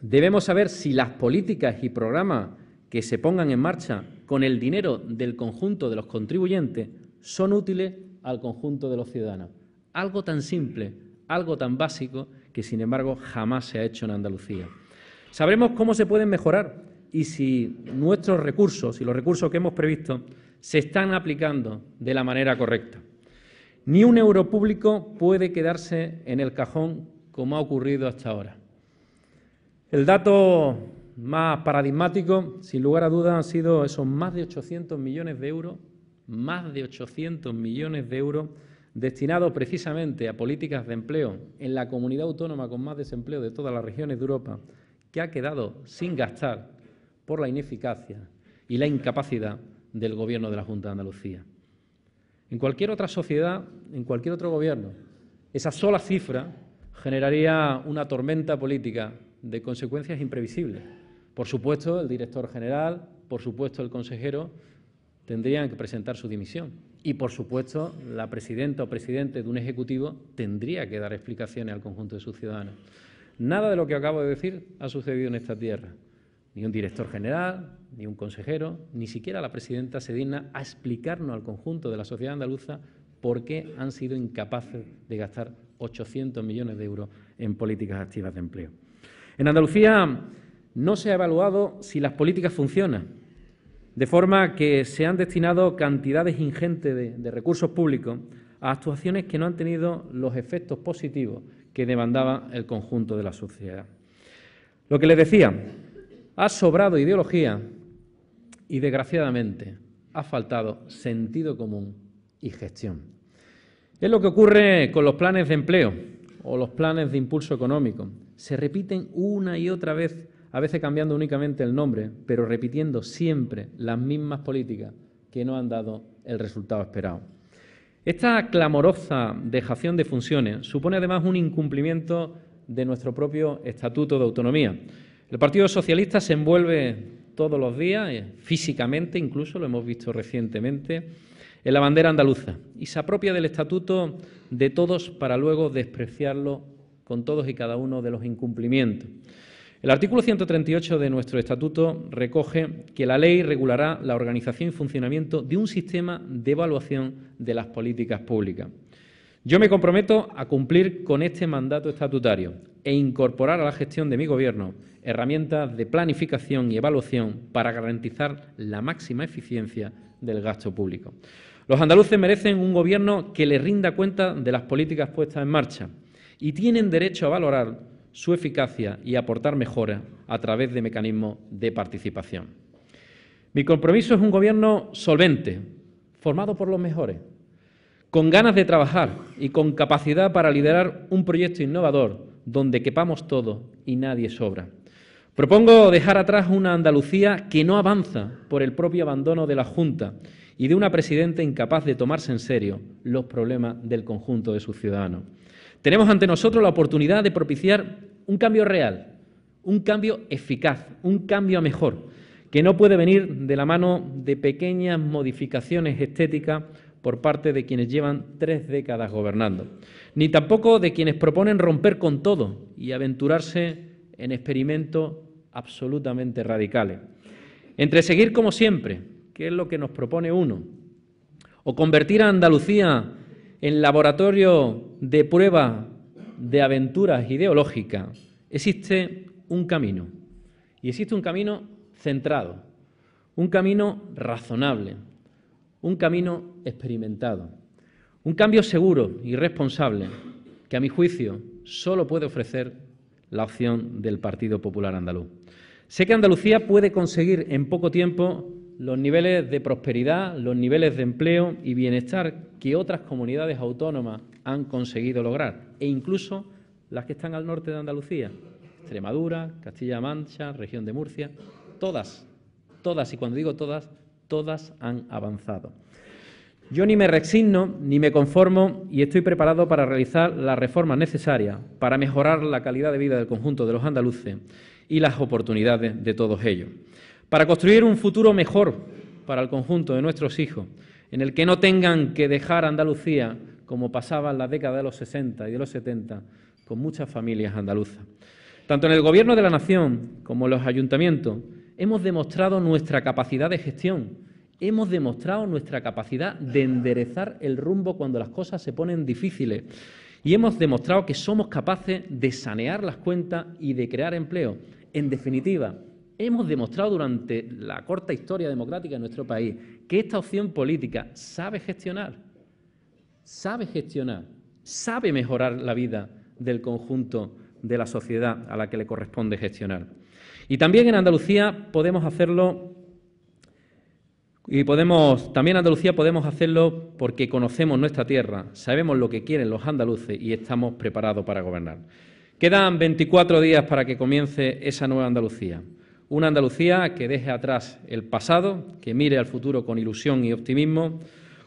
Debemos saber si las políticas y programas que se pongan en marcha con el dinero del conjunto de los contribuyentes son útiles al conjunto de los ciudadanos. Algo tan simple, algo tan básico, que sin embargo jamás se ha hecho en Andalucía. Sabremos cómo se pueden mejorar y si nuestros recursos y los recursos que hemos previsto se están aplicando de la manera correcta. Ni un euro público puede quedarse en el cajón como ha ocurrido hasta ahora. El dato más paradigmático, sin lugar a dudas, han sido esos más de 800 millones de euros más de 800 millones de euros destinados precisamente a políticas de empleo en la comunidad autónoma con más desempleo de todas las regiones de Europa, que ha quedado sin gastar por la ineficacia y la incapacidad del Gobierno de la Junta de Andalucía. En cualquier otra sociedad, en cualquier otro Gobierno, esa sola cifra generaría una tormenta política de consecuencias imprevisibles. Por supuesto, el director general, por supuesto, el consejero, tendrían que presentar su dimisión. Y, por supuesto, la presidenta o presidente de un Ejecutivo tendría que dar explicaciones al conjunto de sus ciudadanos. Nada de lo que acabo de decir ha sucedido en esta tierra. Ni un director general, ni un consejero, ni siquiera la presidenta se digna a explicarnos al conjunto de la sociedad andaluza por qué han sido incapaces de gastar 800 millones de euros en políticas activas de empleo. En Andalucía no se ha evaluado si las políticas funcionan de forma que se han destinado cantidades ingentes de, recursos públicos a actuaciones que no han tenido los efectos positivos que demandaba el conjunto de la sociedad. Lo que les decía, ha sobrado ideología y, desgraciadamente, ha faltado sentido común y gestión. Es lo que ocurre con los planes de empleo o los planes de impulso económico. Se repiten una y otra vez a veces cambiando únicamente el nombre, pero repitiendo siempre las mismas políticas que no han dado el resultado esperado. Esta clamorosa dejación de funciones supone además un incumplimiento de nuestro propio Estatuto de Autonomía. El Partido Socialista se envuelve todos los días, eh, físicamente incluso, lo hemos visto recientemente, en la bandera andaluza y se apropia del Estatuto de todos para luego despreciarlo con todos y cada uno de los incumplimientos. El artículo 138 de nuestro estatuto recoge que la ley regulará la organización y funcionamiento de un sistema de evaluación de las políticas públicas. Yo me comprometo a cumplir con este mandato estatutario e incorporar a la gestión de mi Gobierno herramientas de planificación y evaluación para garantizar la máxima eficiencia del gasto público. Los andaluces merecen un Gobierno que les rinda cuenta de las políticas puestas en marcha y tienen derecho a valorar su eficacia y aportar mejora a través de mecanismos de participación. Mi compromiso es un gobierno solvente, formado por los mejores, con ganas de trabajar y con capacidad para liderar un proyecto innovador donde quepamos todo y nadie sobra. Propongo dejar atrás una Andalucía que no avanza por el propio abandono de la Junta y de una presidenta incapaz de tomarse en serio los problemas del conjunto de sus ciudadanos. Tenemos ante nosotros la oportunidad de propiciar un cambio real, un cambio eficaz, un cambio a mejor, que no puede venir de la mano de pequeñas modificaciones estéticas por parte de quienes llevan tres décadas gobernando, ni tampoco de quienes proponen romper con todo y aventurarse en experimentos absolutamente radicales. Entre seguir como siempre, que es lo que nos propone uno, o convertir a Andalucía en laboratorio de prueba de aventuras ideológicas, existe un camino. Y existe un camino centrado, un camino razonable, un camino experimentado, un cambio seguro y responsable que a mi juicio solo puede ofrecer la opción del Partido Popular Andaluz. Sé que Andalucía puede conseguir en poco tiempo los niveles de prosperidad, los niveles de empleo y bienestar que otras comunidades autónomas han conseguido lograr, e incluso las que están al norte de Andalucía, Extremadura, castilla Mancha, región de Murcia, todas, todas, y cuando digo todas, todas han avanzado. Yo ni me resigno ni me conformo y estoy preparado para realizar las reformas necesarias para mejorar la calidad de vida del conjunto de los andaluces y las oportunidades de todos ellos para construir un futuro mejor para el conjunto de nuestros hijos, en el que no tengan que dejar Andalucía como pasaba en la década de los 60 y de los 70 con muchas familias andaluzas. Tanto en el Gobierno de la Nación como en los ayuntamientos hemos demostrado nuestra capacidad de gestión, hemos demostrado nuestra capacidad de enderezar el rumbo cuando las cosas se ponen difíciles y hemos demostrado que somos capaces de sanear las cuentas y de crear empleo. En definitiva, hemos demostrado durante la corta historia democrática de nuestro país que esta opción política sabe gestionar, sabe gestionar, sabe mejorar la vida del conjunto de la sociedad a la que le corresponde gestionar. Y también en Andalucía podemos hacerlo y podemos también en Andalucía podemos hacerlo porque conocemos nuestra tierra, sabemos lo que quieren los andaluces y estamos preparados para gobernar. Quedan 24 días para que comience esa nueva Andalucía. Una Andalucía que deje atrás el pasado, que mire al futuro con ilusión y optimismo.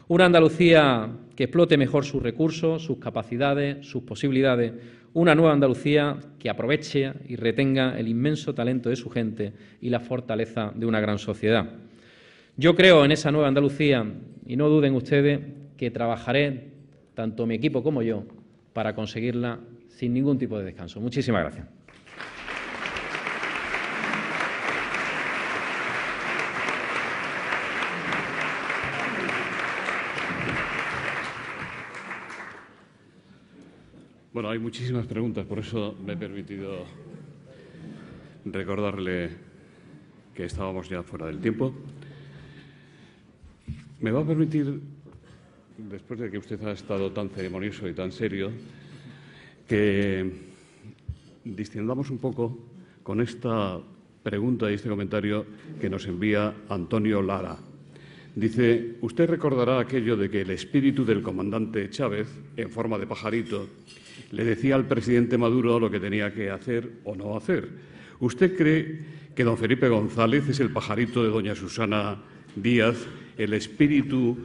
Una Andalucía que explote mejor sus recursos, sus capacidades, sus posibilidades. Una nueva Andalucía que aproveche y retenga el inmenso talento de su gente y la fortaleza de una gran sociedad. Yo creo en esa nueva Andalucía y no duden ustedes que trabajaré, tanto mi equipo como yo, para conseguirla sin ningún tipo de descanso. Muchísimas gracias. Bueno, hay muchísimas preguntas, por eso me he permitido recordarle que estábamos ya fuera del tiempo. Me va a permitir, después de que usted ha estado tan ceremonioso y tan serio, que distendamos un poco con esta pregunta y este comentario que nos envía Antonio Lara. Dice, usted recordará aquello de que el espíritu del comandante Chávez, en forma de pajarito, le decía al presidente Maduro lo que tenía que hacer o no hacer. ¿Usted cree que don Felipe González es el pajarito de doña Susana Díaz, el espíritu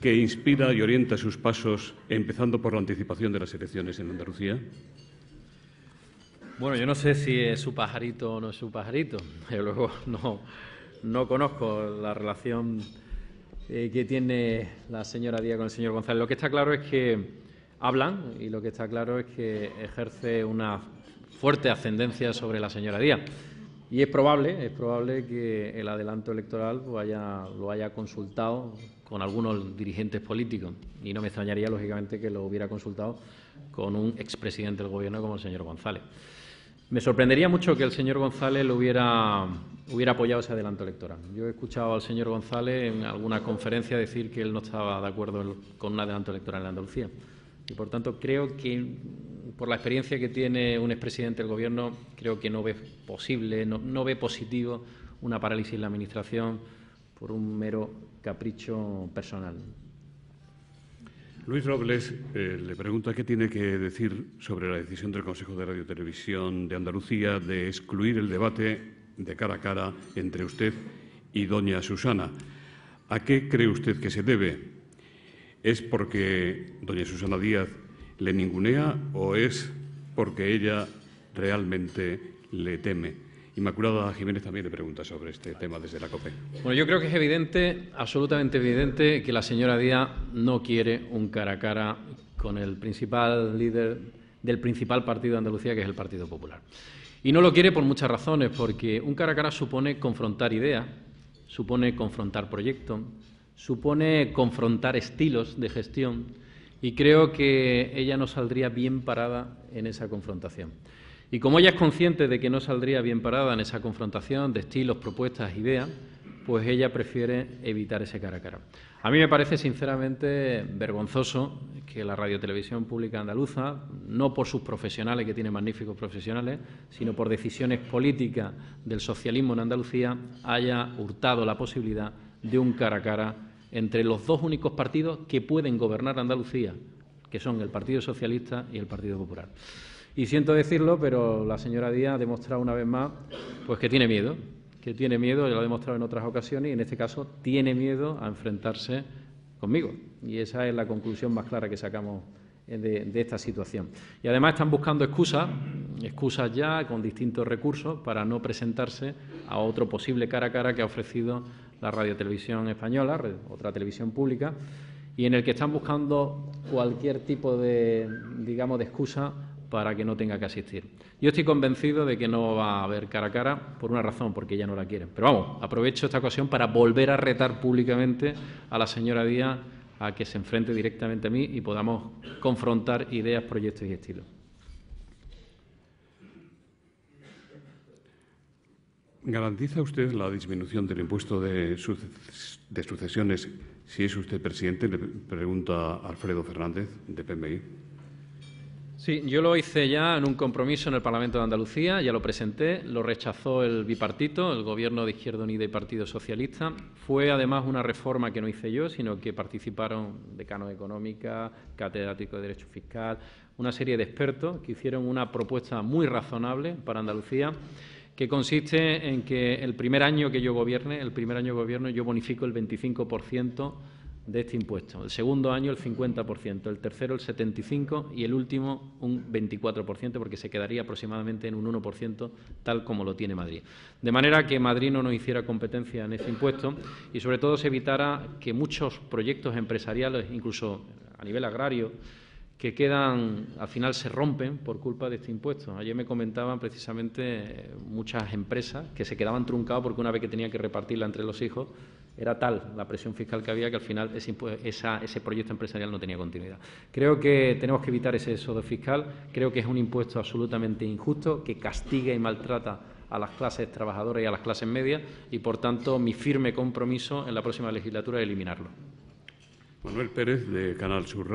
que inspira y orienta sus pasos, empezando por la anticipación de las elecciones en Andalucía? Bueno, yo no sé si es su pajarito o no es su pajarito. Yo luego no, no conozco la relación eh, que tiene la señora Díaz con el señor González. Lo que está claro es que hablan y lo que está claro es que ejerce una fuerte ascendencia sobre la señora Díaz. Y es probable, es probable que el adelanto electoral pues, lo haya, consultado con algunos dirigentes políticos. Y no me extrañaría, lógicamente, que lo hubiera consultado con un expresidente del Gobierno como el señor González. Me sorprendería mucho que el señor González lo hubiera, hubiera apoyado ese adelanto electoral. Yo he escuchado al señor González en alguna conferencia decir que él no estaba de acuerdo con un adelanto electoral en Andalucía. Y por tanto, creo que por la experiencia que tiene un expresidente del Gobierno, creo que no ve posible, no, ve positivo una parálisis en la Administración por un mero capricho personal. Luis Robles eh, le pregunta qué tiene que decir sobre la decisión del Consejo de Radio Televisión de Andalucía de excluir el debate de cara a cara entre usted y doña Susana. ¿A qué cree usted que se debe? ¿Es porque doña Susana Díaz le ningunea o es porque ella realmente le teme? Inmaculada Jiménez también le pregunta sobre este tema desde la COPE. Bueno, yo creo que es evidente, absolutamente evidente, que la señora Díaz no quiere un cara a cara con el principal líder del principal partido de Andalucía, que es el Partido Popular. Y no lo quiere por muchas razones, porque un cara a cara supone confrontar ideas, supone confrontar proyectos, supone confrontar estilos de gestión y creo que ella no saldría bien parada en esa confrontación. Y como ella es consciente de que no saldría bien parada en esa confrontación de estilos, propuestas, ideas, pues ella prefiere evitar ese cara a cara. A mí me parece sinceramente vergonzoso que la radiotelevisión pública andaluza, no por sus profesionales, que tiene magníficos profesionales, sino por decisiones políticas del socialismo en Andalucía, haya hurtado la posibilidad de un cara a cara entre los dos únicos partidos que pueden gobernar Andalucía, que son el Partido Socialista y el Partido Popular. Y siento decirlo, pero la señora Díaz ha demostrado una vez más pues que tiene miedo, que tiene miedo, ya lo ha demostrado en otras ocasiones, y en este caso tiene miedo a enfrentarse conmigo. Y esa es la conclusión más clara que sacamos eh, de, esta situación. Y además están buscando excusas, excusas ya con distintos recursos para no presentarse a otro posible cara a cara que ha ofrecido la radiotelevisión española, otra televisión pública, y en el que están buscando cualquier tipo de, digamos, de excusa para que no tenga que asistir. Yo estoy convencido de que no va a haber cara a cara por una razón, porque ya no la quieren. Pero vamos, aprovecho esta ocasión para volver a retar públicamente a la señora Díaz a que se enfrente directamente a mí y podamos confrontar ideas, proyectos y estilos. ¿Garantiza usted la disminución del impuesto de, sucesiones si es usted presidente? Le pregunta Alfredo Fernández, de PMI. Sí, yo lo hice ya en un compromiso en el Parlamento de Andalucía, ya lo presenté, lo rechazó el bipartito, el Gobierno de Izquierda Unida y Partido Socialista. Fue además una reforma que no hice yo, sino que participaron decano de Económica, catedrático de Derecho Fiscal, una serie de expertos que hicieron una propuesta muy razonable para Andalucía que consiste en que el primer año que yo gobierne, el primer año de gobierno, yo bonifico el 25% de este impuesto, el segundo año el 50%, el tercero el 75% y el último un 24%, porque se quedaría aproximadamente en un 1%, tal como lo tiene Madrid. De manera que Madrid no nos hiciera competencia en este impuesto y, sobre todo, se evitara que muchos proyectos empresariales, incluso a nivel agrario, que quedan, al final se rompen por culpa de este impuesto. Ayer me comentaban precisamente muchas empresas que se quedaban truncadas porque una vez que tenían que repartirla entre los hijos, era tal la presión fiscal que había que al final ese, proyecto empresarial no tenía continuidad. Creo que tenemos que evitar ese exodo fiscal, creo que es un impuesto absolutamente injusto que castiga y maltrata a las clases trabajadoras y a las clases medias y, por tanto, mi firme compromiso en la próxima legislatura es eliminarlo. Manuel Pérez, de Canal Sur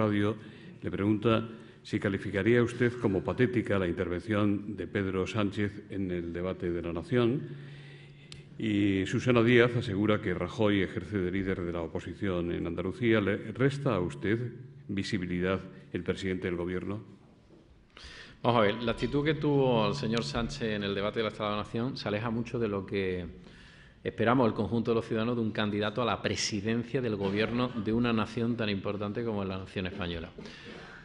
le pregunta si calificaría usted como patética la intervención de Pedro Sánchez en el debate de la Nación. Y Susana Díaz asegura que Rajoy ejerce de líder de la oposición en Andalucía. ¿Le resta a usted visibilidad el presidente del Gobierno? Vamos a ver, la actitud que tuvo el señor Sánchez en el debate de la Estado de la Nación se aleja mucho de lo que esperamos el conjunto de los ciudadanos de un candidato a la presidencia del gobierno de una nación tan importante como la nación española.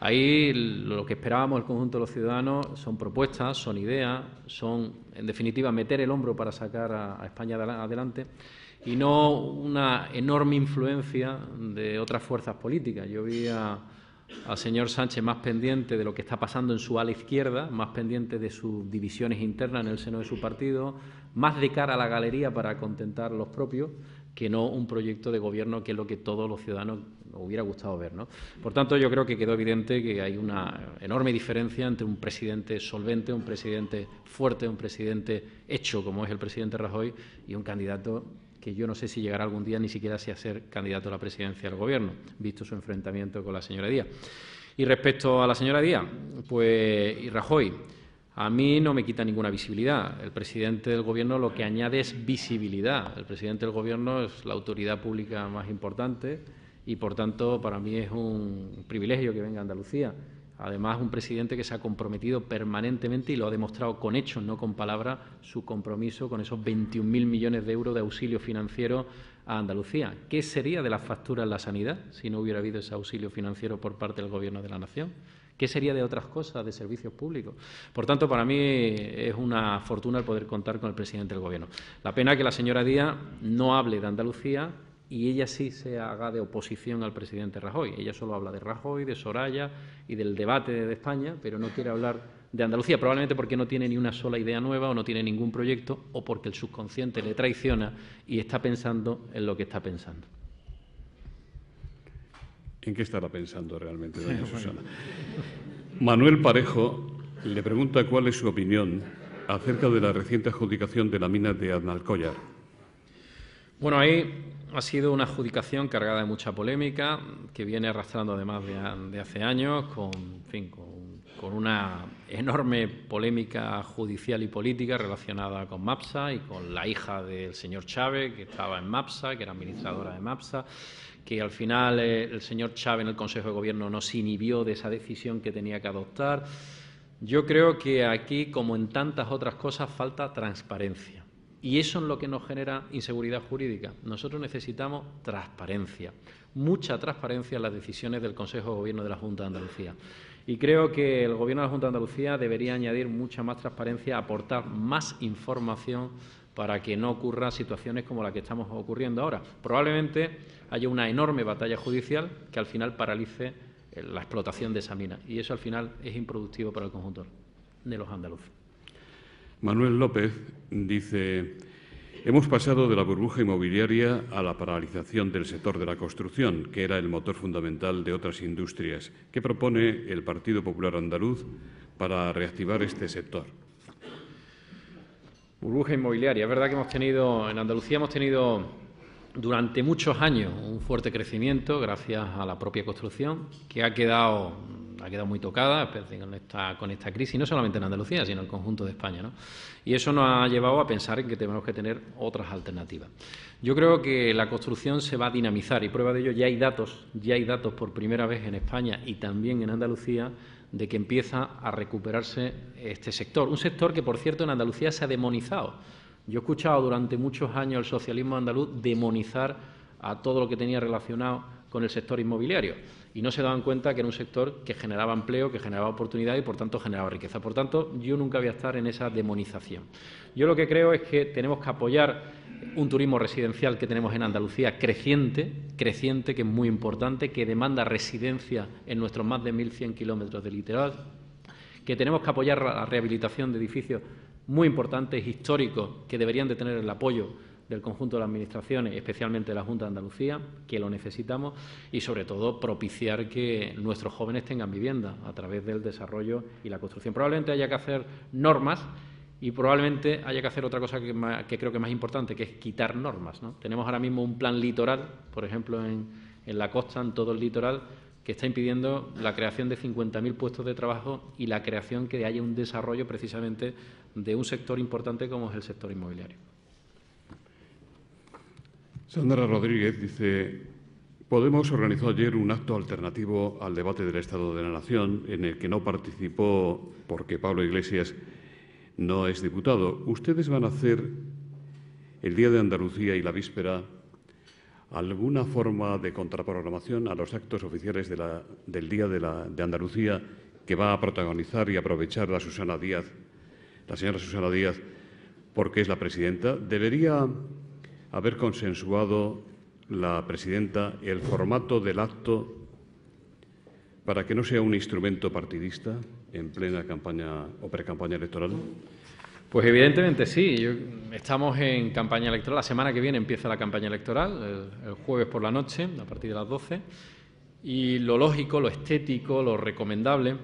Ahí lo que esperábamos el conjunto de los ciudadanos son propuestas, son ideas, son, en definitiva, meter el hombro para sacar a, España adelante y no una enorme influencia de otras fuerzas políticas. Yo vi a, al señor Sánchez más pendiente de lo que está pasando en su ala izquierda, más pendiente de sus divisiones internas en el seno de su partido, más de cara a la galería para contentar a los propios, que no un proyecto de gobierno que es lo que todos los ciudadanos hubiera gustado ver. Por tanto, yo creo que quedó evidente que hay una enorme diferencia entre un presidente solvente, un presidente fuerte, un presidente hecho, como es el presidente Rajoy, y un candidato que yo no sé si llegará algún día ni siquiera si a ser candidato a la presidencia del Gobierno, visto su enfrentamiento con la señora Díaz. Y respecto a la señora Díaz, pues, y Rajoy, a mí no me quita ninguna visibilidad. El presidente del Gobierno lo que añade es visibilidad. El presidente del Gobierno es la autoridad pública más importante y, por tanto, para mí es un privilegio que venga a Andalucía Además, un presidente que se ha comprometido permanentemente y lo ha demostrado con hechos, no con palabras, su compromiso con esos 21.000 millones de euros de auxilio financiero a Andalucía. ¿Qué sería de las facturas en la sanidad si no hubiera habido ese auxilio financiero por parte del Gobierno de la Nación? ¿Qué sería de otras cosas, de servicios públicos? Por tanto, para mí es una fortuna el poder contar con el presidente del Gobierno. La pena que la señora Díaz no hable de Andalucía y ella sí se haga de oposición al presidente Rajoy. Ella solo habla de Rajoy, de Soraya y del debate de España, pero no quiere hablar de Andalucía, probablemente porque no tiene ni una sola idea nueva o no tiene ningún proyecto o porque el subconsciente le traiciona y está pensando en lo que está pensando. ¿En qué estará pensando realmente, doña Susana? Manuel Parejo le pregunta cuál es su opinión acerca de la reciente adjudicación de la mina de analcóyar. Bueno, ahí ha sido una adjudicación cargada de mucha polémica, que viene arrastrando además de, hace años, con, una enorme polémica judicial y política relacionada con MAPSA y con la hija del señor Chávez, que estaba en MAPSA, que era administradora de MAPSA, que al final eh, el señor Chávez en el Consejo de Gobierno no se inhibió de esa decisión que tenía que adoptar. Yo creo que aquí, como en tantas otras cosas, falta transparencia. Y eso es lo que nos genera inseguridad jurídica. Nosotros necesitamos transparencia, mucha transparencia en las decisiones del Consejo de Gobierno de la Junta de Andalucía. Y creo que el Gobierno de la Junta de Andalucía debería añadir mucha más transparencia, aportar más información para que no ocurran situaciones como la que estamos ocurriendo ahora. Probablemente haya una enorme batalla judicial que al final paralice eh, la explotación de esa mina y eso al final es improductivo para el conjunto de los andaluces. Manuel López dice, hemos pasado de la burbuja inmobiliaria a la paralización del sector de la construcción, que era el motor fundamental de otras industrias. ¿Qué propone el Partido Popular Andaluz para reactivar este sector? Burbuja inmobiliaria. Es verdad que hemos tenido, en Andalucía hemos tenido durante muchos años un fuerte crecimiento gracias a la propia construcción, que ha quedado ha quedado muy tocada con esta, crisis, no solamente en Andalucía, sino en el conjunto de España. Y eso nos ha llevado a pensar que tenemos que tener otras alternativas. Yo creo que la construcción se va a dinamizar y prueba de ello ya hay datos, ya hay datos por primera vez en España y también en Andalucía de que empieza a recuperarse este sector. Un sector que, por cierto, en Andalucía se ha demonizado. Yo he escuchado durante muchos años el socialismo andaluz demonizar a todo lo que tenía relacionado con el sector inmobiliario y no se daban cuenta que era un sector que generaba empleo, que generaba oportunidad y, por tanto, generaba riqueza. Por tanto, yo nunca voy a estar en esa demonización. Yo lo que creo es que tenemos que apoyar un turismo residencial que tenemos en Andalucía creciente, creciente, que es muy importante, que demanda residencia en nuestros más de 1.100 kilómetros de litoral, que tenemos que apoyar la rehabilitación de edificios muy importantes, históricos, que deberían de tener el apoyo del conjunto de las Administraciones, especialmente de la Junta de Andalucía, que lo necesitamos, y sobre todo propiciar que nuestros jóvenes tengan vivienda a través del desarrollo y la construcción. Probablemente haya que hacer normas y probablemente haya que hacer otra cosa que, creo que es más importante, que es quitar normas. ¿no? Tenemos ahora mismo un plan litoral, por ejemplo, en, en la costa, en todo el litoral, que está impidiendo la creación de 50.000 puestos de trabajo y la creación que haya un desarrollo precisamente de un sector importante como es el sector inmobiliario. Sandra Rodríguez dice, Podemos organizar ayer un acto alternativo al debate del Estado de la Nación en el que no participó porque Pablo Iglesias no es diputado. ¿Ustedes van a hacer el Día de Andalucía y la víspera alguna forma de contraprogramación a los actos oficiales de la, del Día de, la, de, Andalucía que va a protagonizar y aprovechar la Susana Díaz, la señora Susana Díaz, porque es la presidenta? ¿Debería haber consensuado la presidenta el formato del acto para que no sea un instrumento partidista en plena campaña o precampaña electoral? Pues evidentemente sí. estamos en campaña electoral. La semana que viene empieza la campaña electoral, el, jueves por la noche, a partir de las 12. Y lo lógico, lo estético, lo recomendable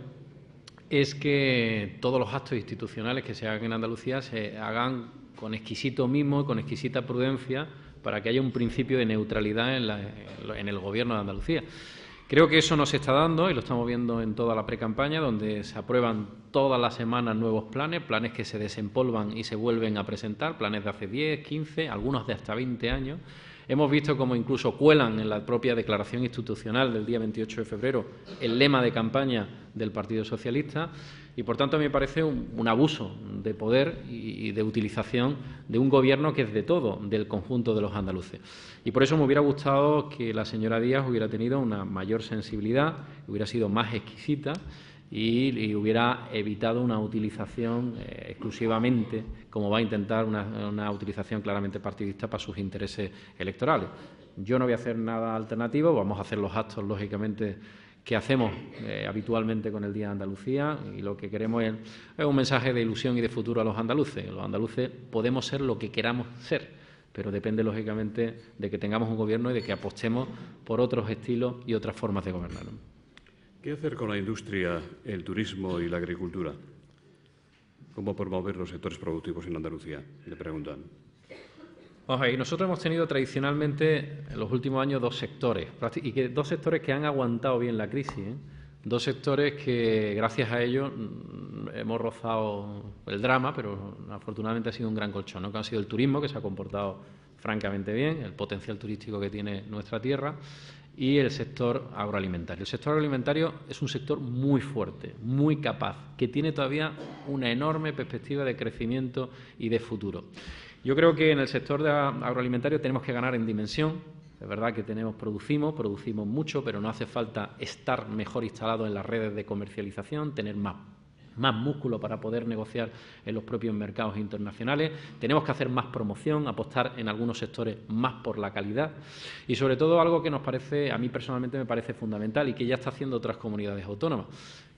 es que todos los actos institucionales que se hagan en Andalucía se hagan con exquisito mimo, con exquisita prudencia, para que haya un principio de neutralidad en, el Gobierno de Andalucía. Creo que eso nos está dando y lo estamos viendo en toda la precampaña, donde se aprueban todas las semanas nuevos planes, planes que se desempolvan y se vuelven a presentar, planes de hace 10, 15, algunos de hasta 20 años. Hemos visto cómo incluso cuelan en la propia declaración institucional del día 28 de febrero el lema de campaña del Partido Socialista. Y por tanto me parece un, abuso de poder y, de utilización de un gobierno que es de todo, del conjunto de los andaluces. Y por eso me hubiera gustado que la señora Díaz hubiera tenido una mayor sensibilidad, hubiera sido más exquisita y, hubiera evitado una utilización eh, exclusivamente, como va a intentar, una utilización claramente partidista para sus intereses electorales. Yo no voy a hacer nada alternativo, vamos a hacer los actos, lógicamente, que hacemos eh, habitualmente con el Día de Andalucía y lo que queremos es, un mensaje de ilusión y de futuro a los andaluces. Los andaluces podemos ser lo que queramos ser, pero depende lógicamente de que tengamos un gobierno y de que apostemos por otros estilos y otras formas de gobernar. ¿Qué hacer con la industria, el turismo y la agricultura? ¿Cómo promover los sectores productivos en Andalucía? Le preguntan nosotros hemos tenido tradicionalmente en los últimos años dos sectores, y dos sectores que han aguantado bien la crisis, ¿eh? dos sectores que gracias a ellos mm, hemos rozado el drama, pero afortunadamente ha sido un gran colchón, ¿no? que ha sido el turismo, que se ha comportado francamente bien, el potencial turístico que tiene nuestra tierra, y el sector agroalimentario. El sector agroalimentario es un sector muy fuerte, muy capaz, que tiene todavía una enorme perspectiva de crecimiento y de futuro. Yo creo que en el sector agroalimentario tenemos que ganar en dimensión. Es verdad que tenemos, producimos, producimos mucho, pero no hace falta estar mejor instalado en las redes de comercialización, tener más músculo para poder negociar en los propios mercados internacionales. Tenemos que hacer más promoción, apostar en algunos sectores más por la calidad y, sobre todo, algo que nos parece, a mí personalmente me parece fundamental y que ya está haciendo otras comunidades autónomas,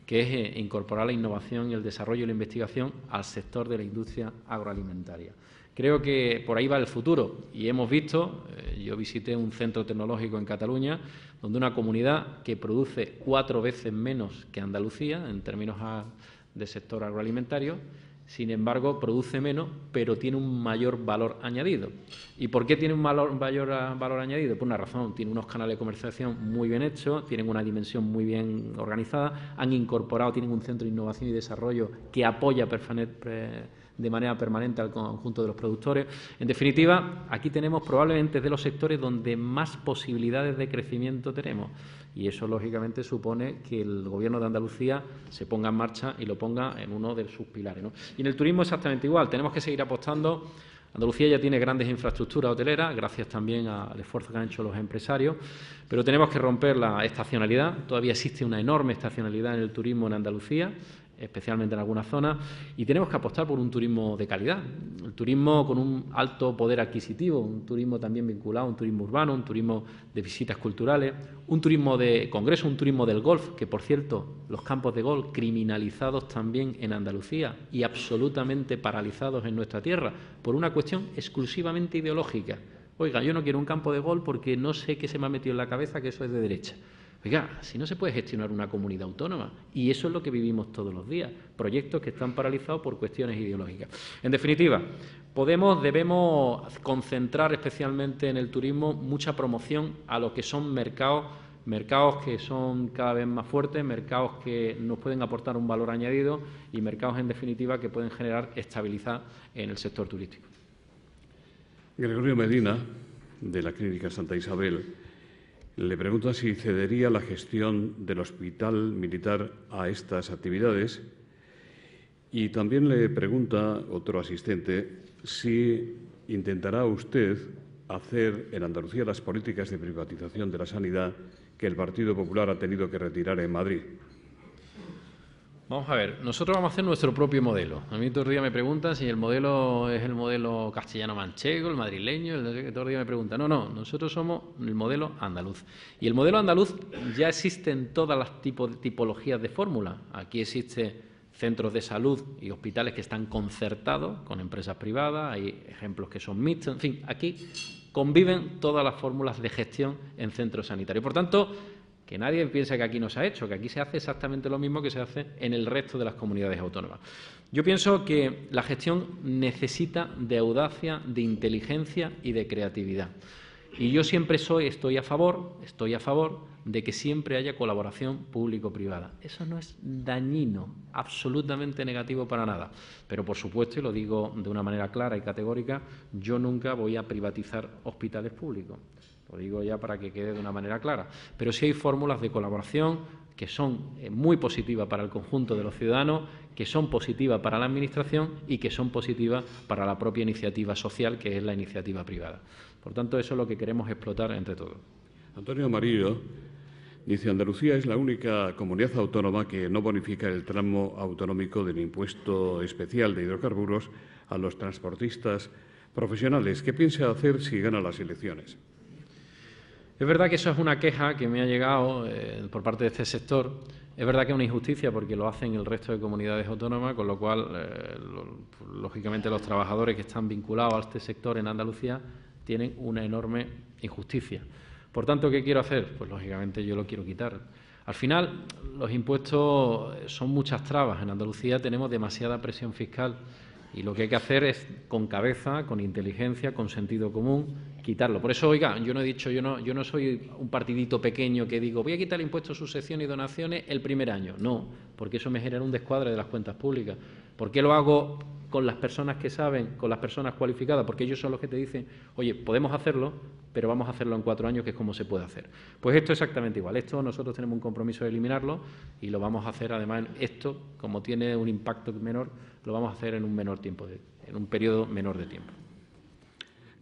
que es eh, incorporar la innovación, y el desarrollo y la investigación al sector de la industria agroalimentaria. Creo que por ahí va el futuro y hemos visto, eh, yo visité un centro tecnológico en Cataluña, donde una comunidad que produce cuatro veces menos que Andalucía en términos de sector agroalimentario, sin embargo, produce menos, pero tiene un mayor valor añadido. ¿Y por qué tiene un mayor ah, valor añadido? Por una razón, tiene unos canales de comercialización muy bien hechos, tienen una dimensión muy bien organizada, han incorporado, tienen un centro de innovación y desarrollo que apoya Perfanet. Eh, de manera permanente al conjunto de los productores. En definitiva, aquí tenemos probablemente de los sectores donde más posibilidades de crecimiento tenemos y eso, lógicamente, supone que el Gobierno de Andalucía se ponga en marcha y lo ponga en uno de sus pilares. Y en el turismo exactamente igual, tenemos que seguir apostando Andalucía ya tiene grandes infraestructuras hoteleras, gracias también al esfuerzo que han hecho los empresarios, pero tenemos que romper la estacionalidad. Todavía existe una enorme estacionalidad en el turismo en Andalucía especialmente en algunas zonas, y tenemos que apostar por un turismo de calidad, un turismo con un alto poder adquisitivo, un turismo también vinculado a un turismo urbano, un turismo de visitas culturales, un turismo de congreso, un turismo del golf, que por cierto, los campos de golf criminalizados también en Andalucía y absolutamente paralizados en nuestra tierra por una cuestión exclusivamente ideológica. Oiga, yo no quiero un campo de golf porque no sé qué se me ha metido en la cabeza que eso es de derecha. Oiga, si no se puede gestionar una comunidad autónoma, y eso es lo que vivimos todos los días, proyectos que están paralizados por cuestiones ideológicas. En definitiva, podemos, debemos concentrar especialmente en el turismo mucha promoción a lo que son mercados, mercados que son cada vez más fuertes, mercados que nos pueden aportar un valor añadido y mercados, en definitiva, que pueden generar estabilidad en el sector turístico. Gregorio Medina, de la Clínica Santa Isabel, le pregunta si cedería la gestión del hospital militar a estas actividades y también le pregunta otro asistente si intentará usted hacer en Andalucía las políticas de privatización de la sanidad que el Partido Popular ha tenido que retirar en Madrid. Vamos a ver, nosotros vamos a hacer nuestro propio modelo. A mí todos los día me preguntan si el modelo es el modelo castellano-manchego, el madrileño, el, todo el me preguntan. No, no, nosotros somos el modelo andaluz. Y el modelo andaluz ya existe en todas las tipologías de fórmula. Aquí existe centros de salud y hospitales que están concertados con empresas privadas, hay ejemplos que son mixtos, en fin, aquí conviven todas las fórmulas de gestión en centros sanitarios. Por tanto, que nadie piensa que aquí no se ha hecho, que aquí se hace exactamente lo mismo que se hace en el resto de las comunidades autónomas. Yo pienso que la gestión necesita de audacia, de inteligencia y de creatividad. Y yo siempre soy, estoy a favor, estoy a favor de que siempre haya colaboración público-privada. Eso no es dañino, absolutamente negativo para nada. Pero, por supuesto, y lo digo de una manera clara y categórica, yo nunca voy a privatizar hospitales públicos. Lo digo ya para que quede de una manera clara. Pero sí hay fórmulas de colaboración que son eh, muy positivas para el conjunto de los ciudadanos, que son positivas para la Administración y que son positivas para la propia iniciativa social, que es la iniciativa privada. Por tanto, eso es lo que queremos explotar entre todos. Antonio Amarillo dice, Andalucía es la única comunidad autónoma que no bonifica el tramo autonómico del impuesto especial de hidrocarburos a los transportistas profesionales. ¿Qué piensa hacer si gana las elecciones? Es verdad que eso es una queja que me ha llegado eh, por parte de este sector. Es verdad que es una injusticia porque lo hacen el resto de comunidades autónomas, con lo cual, eh, lógicamente, los trabajadores que están vinculados a este sector en Andalucía tienen una enorme injusticia. Por tanto, ¿qué quiero hacer? Pues, lógicamente, yo lo quiero quitar. Al final, los impuestos son muchas trabas. En Andalucía tenemos demasiada presión fiscal. Y lo que hay que hacer es con cabeza, con inteligencia, con sentido común, quitarlo. Por eso, oiga, yo no he dicho, yo no, yo no soy un partidito pequeño que digo, voy a quitar impuestos, impuesto sucesión y donaciones el primer año. No, porque eso me genera un descuadre de las cuentas públicas. ¿Por qué lo hago con las personas que saben, con las personas cualificadas? Porque ellos son los que te dicen, oye, podemos hacerlo, pero vamos a hacerlo en cuatro años, que es como se puede hacer. Pues esto es exactamente igual. Esto nosotros tenemos un compromiso de eliminarlo y lo vamos a hacer, además, esto, como tiene un impacto menor, lo vamos a hacer en un menor tiempo, en un periodo menor de tiempo.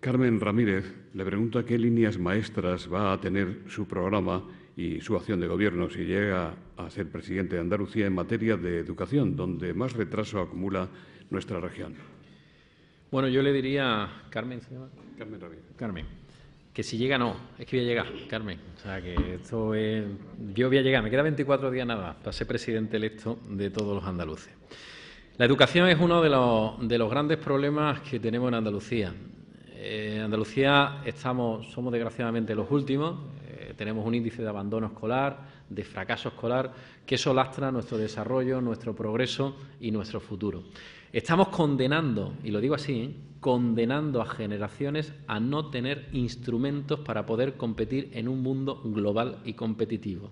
Carmen Ramírez le pregunta qué líneas maestras va a tener su programa y su acción de gobierno si llega a ser presidente de Andalucía en materia de educación, donde más retraso acumula nuestra región. Bueno, yo le diría, Carmen, Carmen Ramírez. Carmen. Que si llega, no. Es que voy a llegar, Carmen. O sea, que esto es. Yo voy a llegar. Me quedan 24 días nada para ser presidente electo de todos los andaluces. La educación es uno de los, grandes problemas que tenemos en Andalucía. Eh, en Andalucía estamos, somos desgraciadamente los últimos. Eh, tenemos un índice de abandono escolar, de fracaso escolar, que eso lastra nuestro desarrollo, nuestro progreso y nuestro futuro. Estamos condenando, y lo digo así, ¿eh? condenando a generaciones a no tener instrumentos para poder competir en un mundo global y competitivo.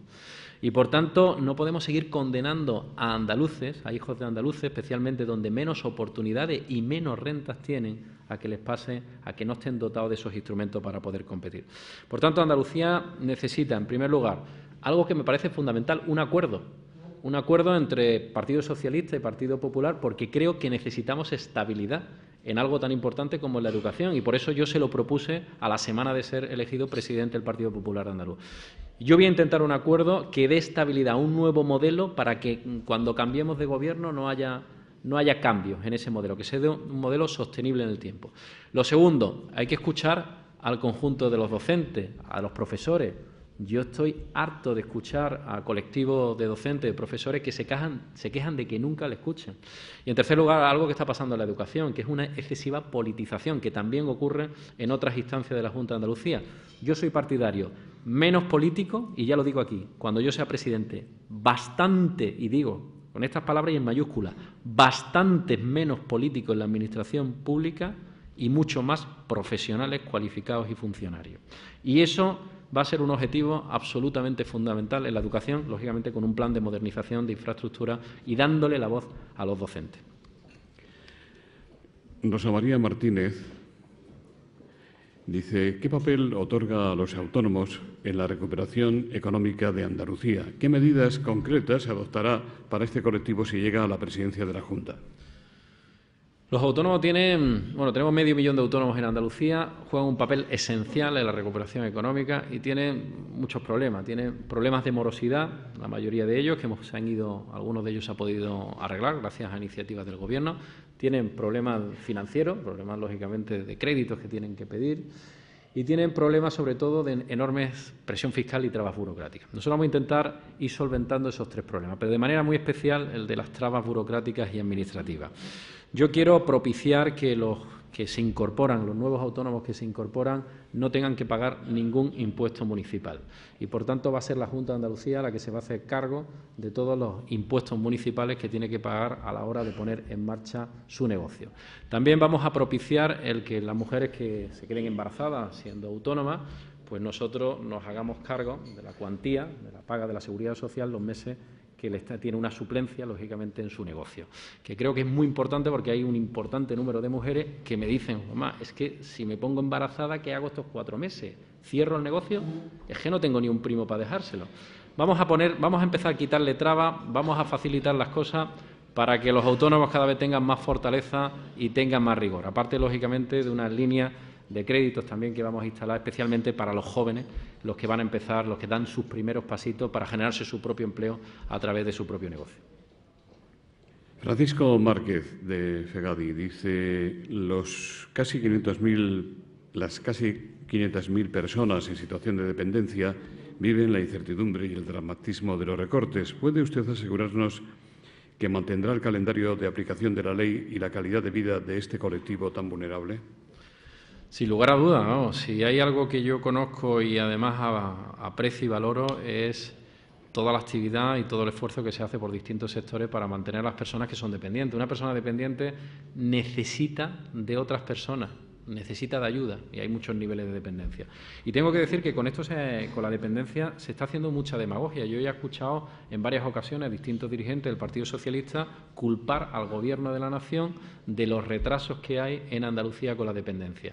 Y por tanto, no podemos seguir condenando a andaluces, a hijos de andaluces, especialmente donde menos oportunidades y menos rentas tienen, a que les pase, a que no estén dotados de esos instrumentos para poder competir. Por tanto, Andalucía necesita, en primer lugar, algo que me parece fundamental, un acuerdo un acuerdo entre Partido Socialista y Partido Popular porque creo que necesitamos estabilidad en algo tan importante como la educación y por eso yo se lo propuse a la semana de ser elegido presidente del Partido Popular de Andaluz. Yo voy a intentar un acuerdo que dé estabilidad, un nuevo modelo para que cuando cambiemos de gobierno no haya no haya cambios en ese modelo, que sea un modelo sostenible en el tiempo. Lo segundo, hay que escuchar al conjunto de los docentes, a los profesores, yo estoy harto de escuchar a colectivos de docentes, de profesores que se quejan, de que nunca le escuchen. Y en tercer lugar, algo que está pasando en la educación, que es una excesiva politización, que también ocurre en otras instancias de la Junta de Andalucía. Yo soy partidario menos político, y ya lo digo aquí, cuando yo sea presidente, bastante, y digo con estas palabras y en mayúsculas, bastante menos político en la administración pública y mucho más profesionales, cualificados y funcionarios. Y eso va a ser un objetivo absolutamente fundamental en la educación, lógicamente con un plan de modernización de infraestructura y dándole la voz a los docentes. Rosa María Martínez dice, ¿qué papel otorga a los autónomos en la recuperación económica de Andalucía? ¿Qué medidas concretas se adoptará para este colectivo si llega a la presidencia de la Junta? Los autónomos tienen, bueno, tenemos medio millón de autónomos en Andalucía, juegan un papel esencial en la recuperación económica y tienen muchos problemas. Tienen problemas de morosidad, la mayoría de ellos, que ido, algunos de ellos se ha podido arreglar gracias a iniciativas del Gobierno. Tienen problemas financieros, problemas lógicamente de créditos que tienen que pedir y tienen problemas sobre todo de enormes presión fiscal y trabas burocráticas. Nosotros vamos a intentar ir solventando esos tres problemas, pero de manera muy especial el de las trabas burocráticas y administrativas. Yo quiero propiciar que los que se incorporan, los nuevos autónomos que se incorporan, no tengan que pagar ningún impuesto municipal. Y, por tanto, va a ser la Junta de Andalucía la que se va a hacer cargo de todos los impuestos municipales que tiene que pagar a la hora de poner en marcha su negocio. También vamos a propiciar el que las mujeres que se queden embarazadas siendo autónomas, pues nosotros nos hagamos cargo de la cuantía, de la paga de la seguridad social los meses que tiene una suplencia, lógicamente, en su negocio. Que creo que es muy importante porque hay un importante número de mujeres que me dicen, mamá, es que si me pongo embarazada, ¿qué hago estos cuatro meses? ¿Cierro el negocio? Es que no tengo ni un primo para dejárselo. Vamos a, poner, vamos a empezar a quitarle trabas, vamos a facilitar las cosas para que los autónomos cada vez tengan más fortaleza y tengan más rigor. Aparte, lógicamente, de una línea de créditos también que vamos a instalar especialmente para los jóvenes los que van a empezar, los que dan sus primeros pasitos para generarse su propio empleo a través de su propio negocio. Francisco Márquez de Fegadi dice los casi las casi 500.000 personas en situación de dependencia viven la incertidumbre y el dramatismo de los recortes. ¿Puede usted asegurarnos que mantendrá el calendario de aplicación de la ley y la calidad de vida de este colectivo tan vulnerable? Sin lugar a dudas, si hay algo que yo conozco y además aprecio y valoro es toda la actividad y todo el esfuerzo que se hace por distintos sectores para mantener a las personas que son dependientes. Una persona dependiente necesita de otras personas, necesita de ayuda y hay muchos niveles de dependencia. Y tengo que decir que con esto con la dependencia se está haciendo mucha demagogia. Yo he escuchado en varias ocasiones a distintos dirigentes del Partido Socialista culpar al Gobierno de la Nación de los retrasos que hay en Andalucía con la dependencia.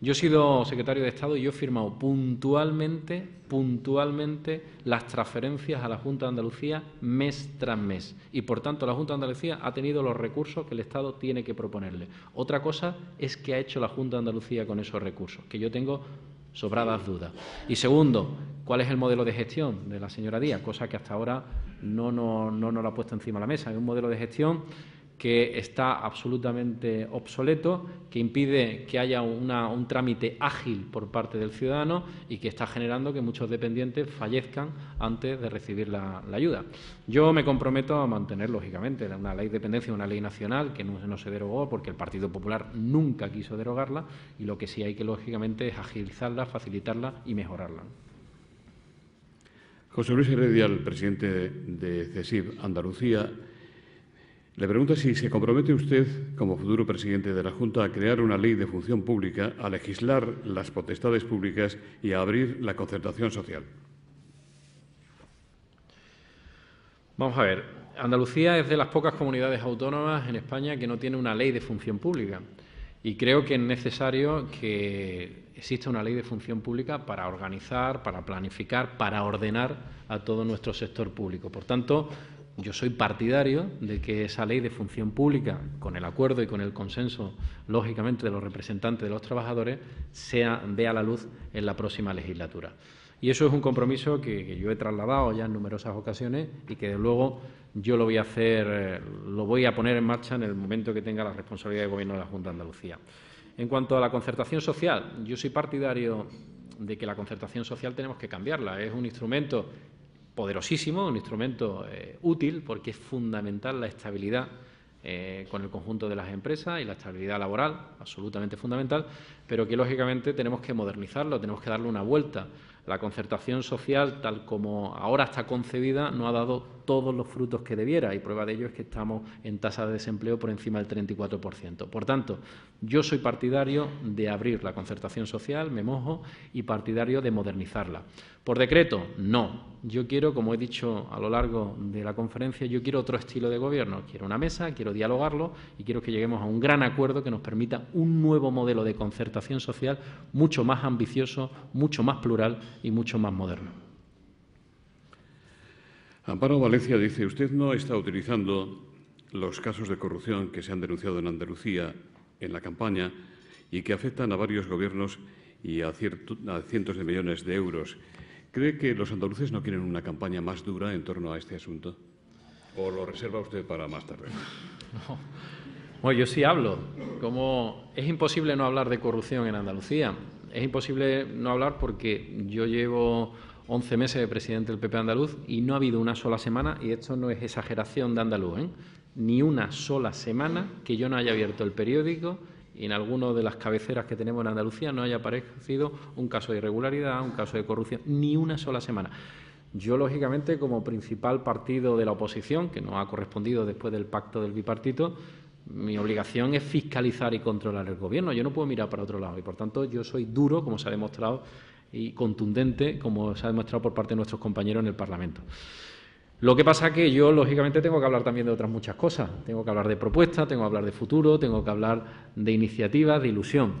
Yo he sido secretario de Estado y yo he firmado puntualmente, puntualmente las transferencias a la Junta de Andalucía mes tras mes. Y, por tanto, la Junta de Andalucía ha tenido los recursos que el Estado tiene que proponerle. Otra cosa es qué ha hecho la Junta de Andalucía con esos recursos, que yo tengo sobradas dudas. Y segundo, ¿cuál es el modelo de gestión de la señora Díaz? Cosa que hasta ahora no nos no, no, la ha puesto encima de la mesa. Es un modelo de gestión que está absolutamente obsoleto, que impide que haya un trámite ágil por parte del ciudadano y que está generando que muchos dependientes fallezcan antes de recibir la, ayuda. Yo me comprometo a mantener, lógicamente, una ley de dependencia, una ley nacional que no, se derogó porque el Partido Popular nunca quiso derogarla y lo que sí hay que, lógicamente, es agilizarla, facilitarla y mejorarla. José Luis presidente de CESIB Andalucía. Le pregunto si se compromete usted, como futuro presidente de la Junta, a crear una ley de función pública, a legislar las potestades públicas y a abrir la concertación social. Vamos a ver. Andalucía es de las pocas comunidades autónomas en España que no tiene una ley de función pública. Y creo que es necesario que exista una ley de función pública para organizar, para planificar, para ordenar a todo nuestro sector público. Por tanto, yo soy partidario de que esa ley de función pública, con el acuerdo y con el consenso, lógicamente, de los representantes de los trabajadores, sea, a la luz en la próxima legislatura. Y eso es un compromiso que, yo he trasladado ya en numerosas ocasiones y que, de luego, yo lo voy a hacer, eh, lo voy a poner en marcha en el momento que tenga la responsabilidad de Gobierno de la Junta de Andalucía. En cuanto a la concertación social, yo soy partidario de que la concertación social tenemos que cambiarla. Es un instrumento poderosísimo, un instrumento eh, útil porque es fundamental la estabilidad eh, con el conjunto de las empresas y la estabilidad laboral, absolutamente fundamental, pero que lógicamente tenemos que modernizarlo, tenemos que darle una vuelta. La concertación social, tal como ahora está concebida, no ha dado todos los frutos que debiera y prueba de ello es que estamos en tasa de desempleo por encima del 34%. Por tanto, yo soy partidario de abrir la concertación social, me mojo, y partidario de modernizarla. Por decreto, no. Yo quiero, como he dicho a lo largo de la conferencia, yo quiero otro estilo de gobierno. Quiero una mesa, quiero dialogarlo y quiero que lleguemos a un gran acuerdo que nos permita un nuevo modelo de concertación social mucho más ambicioso, mucho más plural y mucho más moderno. Amparo Valencia dice, usted no está utilizando los casos de corrupción que se han denunciado en Andalucía en la campaña y que afectan a varios gobiernos y a, cientos de millones de euros. ¿Cree que los andaluces no quieren una campaña más dura en torno a este asunto? ¿O lo reserva usted para más tarde? Bueno, yo sí hablo. es imposible no hablar de corrupción en Andalucía. Es imposible no hablar porque yo llevo 11 meses de presidente del PP andaluz y no ha habido una sola semana, y esto no es exageración de andaluz, ¿eh? ni una sola semana que yo no haya abierto el periódico y en alguna de las cabeceras que tenemos en Andalucía no haya aparecido un caso de irregularidad, un caso de corrupción, ni una sola semana. Yo, lógicamente, como principal partido de la oposición, que no ha correspondido después del pacto del bipartito, mi obligación es fiscalizar y controlar el Gobierno. Yo no puedo mirar para otro lado y, por tanto, yo soy duro, como se ha demostrado y contundente, como se ha demostrado por parte de nuestros compañeros en el Parlamento. Lo que pasa es que yo, lógicamente, tengo que hablar también de otras muchas cosas. Tengo que hablar de propuestas, tengo que hablar de futuro, tengo que hablar de iniciativas, de ilusión.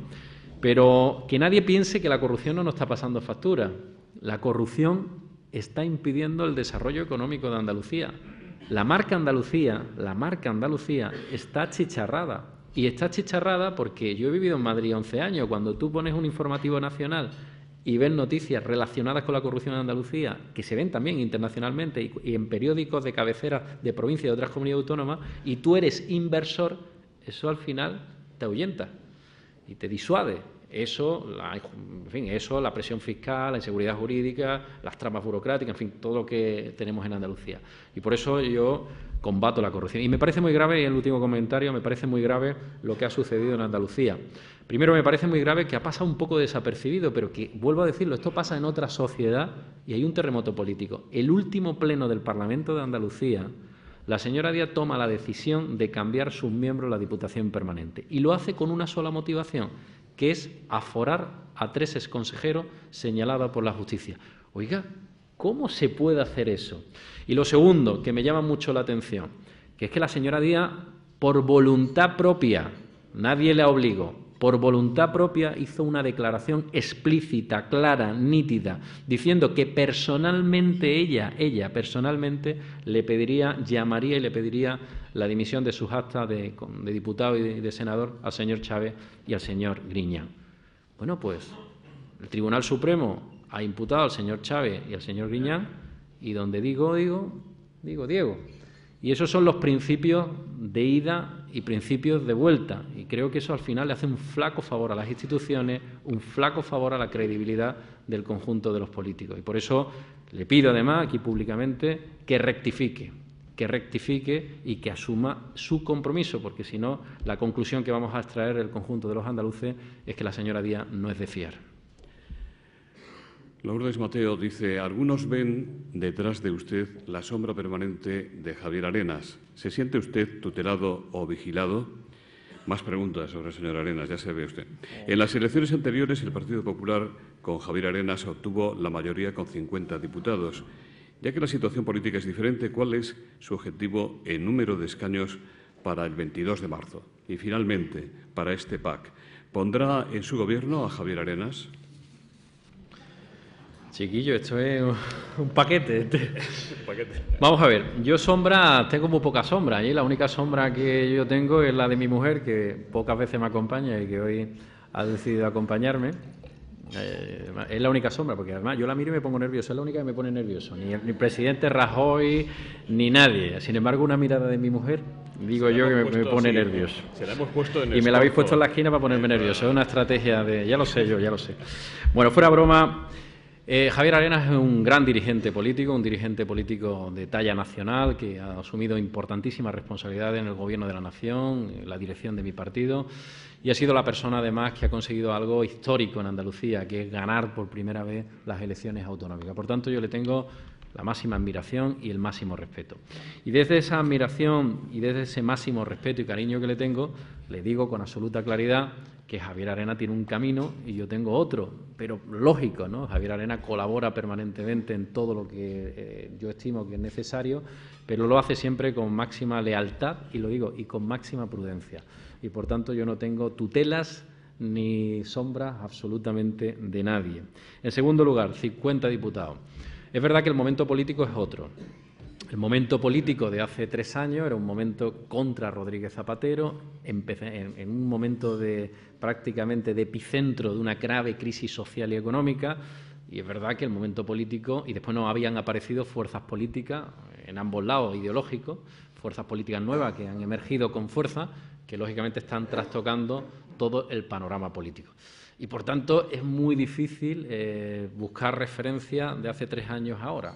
Pero que nadie piense que la corrupción no nos está pasando factura. La corrupción está impidiendo el desarrollo económico de Andalucía. La marca Andalucía, la marca Andalucía está chicharrada. Y está chicharrada porque yo he vivido en Madrid 11 años. Cuando tú pones un informativo nacional y ven noticias relacionadas con la corrupción en Andalucía, que se ven también internacionalmente y, en periódicos de cabecera de provincias de otras comunidades autónomas, y tú eres inversor, eso al final te ahuyenta y te disuade. Eso, la, eso, la presión fiscal, la inseguridad jurídica, las tramas burocráticas, en fin, todo lo que tenemos en Andalucía. Y por eso yo combato la corrupción. Y me parece muy grave, y el último comentario, me parece muy grave lo que ha sucedido en Andalucía. Primero, me parece muy grave que ha pasado un poco desapercibido, pero que, vuelvo a decirlo, esto pasa en otra sociedad y hay un terremoto político. El último pleno del Parlamento de Andalucía, la señora Díaz toma la decisión de cambiar sus miembros la Diputación Permanente y lo hace con una sola motivación, que es aforar a tres consejeros señalados por la justicia. Oiga, ¿cómo se puede hacer eso? Y lo segundo, que me llama mucho la atención, que es que la señora Díaz, por voluntad propia, nadie le obligó, por voluntad propia, hizo una declaración explícita, clara, nítida, diciendo que personalmente ella, ella personalmente, le pediría, llamaría y le pediría la dimisión de sus actas de, diputado y de, de senador al señor Chávez y al señor Griñán. Bueno, pues el Tribunal Supremo ha imputado al señor Chávez y al señor Griñán, y donde digo, digo, digo, Diego. Y esos son los principios de ida y principios de vuelta. Y creo que eso al final le hace un flaco favor a las instituciones, un flaco favor a la credibilidad del conjunto de los políticos. Y por eso le pido además aquí públicamente que rectifique, que rectifique y que asuma su compromiso, porque si no, la conclusión que vamos a extraer el conjunto de los andaluces es que la señora Díaz no es de fiar. Lourdes Mateo dice, algunos ven detrás de usted la sombra permanente de Javier Arenas, ¿Se siente usted tutelado o vigilado? Más preguntas sobre el señor Arenas, ya se ve usted. En las elecciones anteriores, el Partido Popular, con Javier Arenas, obtuvo la mayoría con 50 diputados. Ya que la situación política es diferente, ¿cuál es su objetivo en número de escaños para el 22 de marzo? Y finalmente, para este PAC, ¿pondrá en su gobierno a Javier Arenas? Chiquillo, esto es este. un paquete. Vamos a ver, yo sombra, tengo muy poca sombra Y la única sombra que yo tengo es la de mi mujer, que pocas veces me acompaña y que hoy ha decidido acompañarme. Eh, es la única sombra, porque además yo la miro y me pongo nervioso, es la única que me pone nervioso. Ni el, presidente Rajoy, ni nadie. Sin embargo, una mirada de mi mujer, digo yo, que me, pone nervioso. y me la habéis puesto en la esquina para ponerme nervioso. Es una estrategia de... Ya lo sé yo, ya lo sé. Bueno, fuera broma... Eh, Javier Arenas es un gran dirigente político, un dirigente político de talla nacional que ha asumido importantísima responsabilidades en el Gobierno de la Nación, en la dirección de mi partido, y ha sido la persona además que ha conseguido algo histórico en Andalucía, que es ganar por primera vez las elecciones autonómicas. Por tanto, yo le tengo la máxima admiración y el máximo respeto. Y desde esa admiración y desde ese máximo respeto y cariño que le tengo, le digo con absoluta claridad que Javier Arena tiene un camino y yo tengo otro, pero lógico, ¿no? Javier Arena colabora permanentemente en todo lo que eh, yo estimo que es necesario, pero lo hace siempre con máxima lealtad, y lo digo, y con máxima prudencia. Y por tanto yo no tengo tutelas ni sombras absolutamente de nadie. En segundo lugar, 50 diputados. Es verdad que el momento político es otro. El momento político de hace tres años era un momento contra Rodríguez Zapatero, en un momento prácticamente de epicentro de una grave crisis social y económica. Y es verdad que el momento político, y después no habían aparecido fuerzas políticas en ambos lados ideológicos, fuerzas políticas nuevas que han emergido con fuerza, que lógicamente están trastocando todo el panorama político. Y por tanto es muy difícil eh, buscar referencia de hace tres años ahora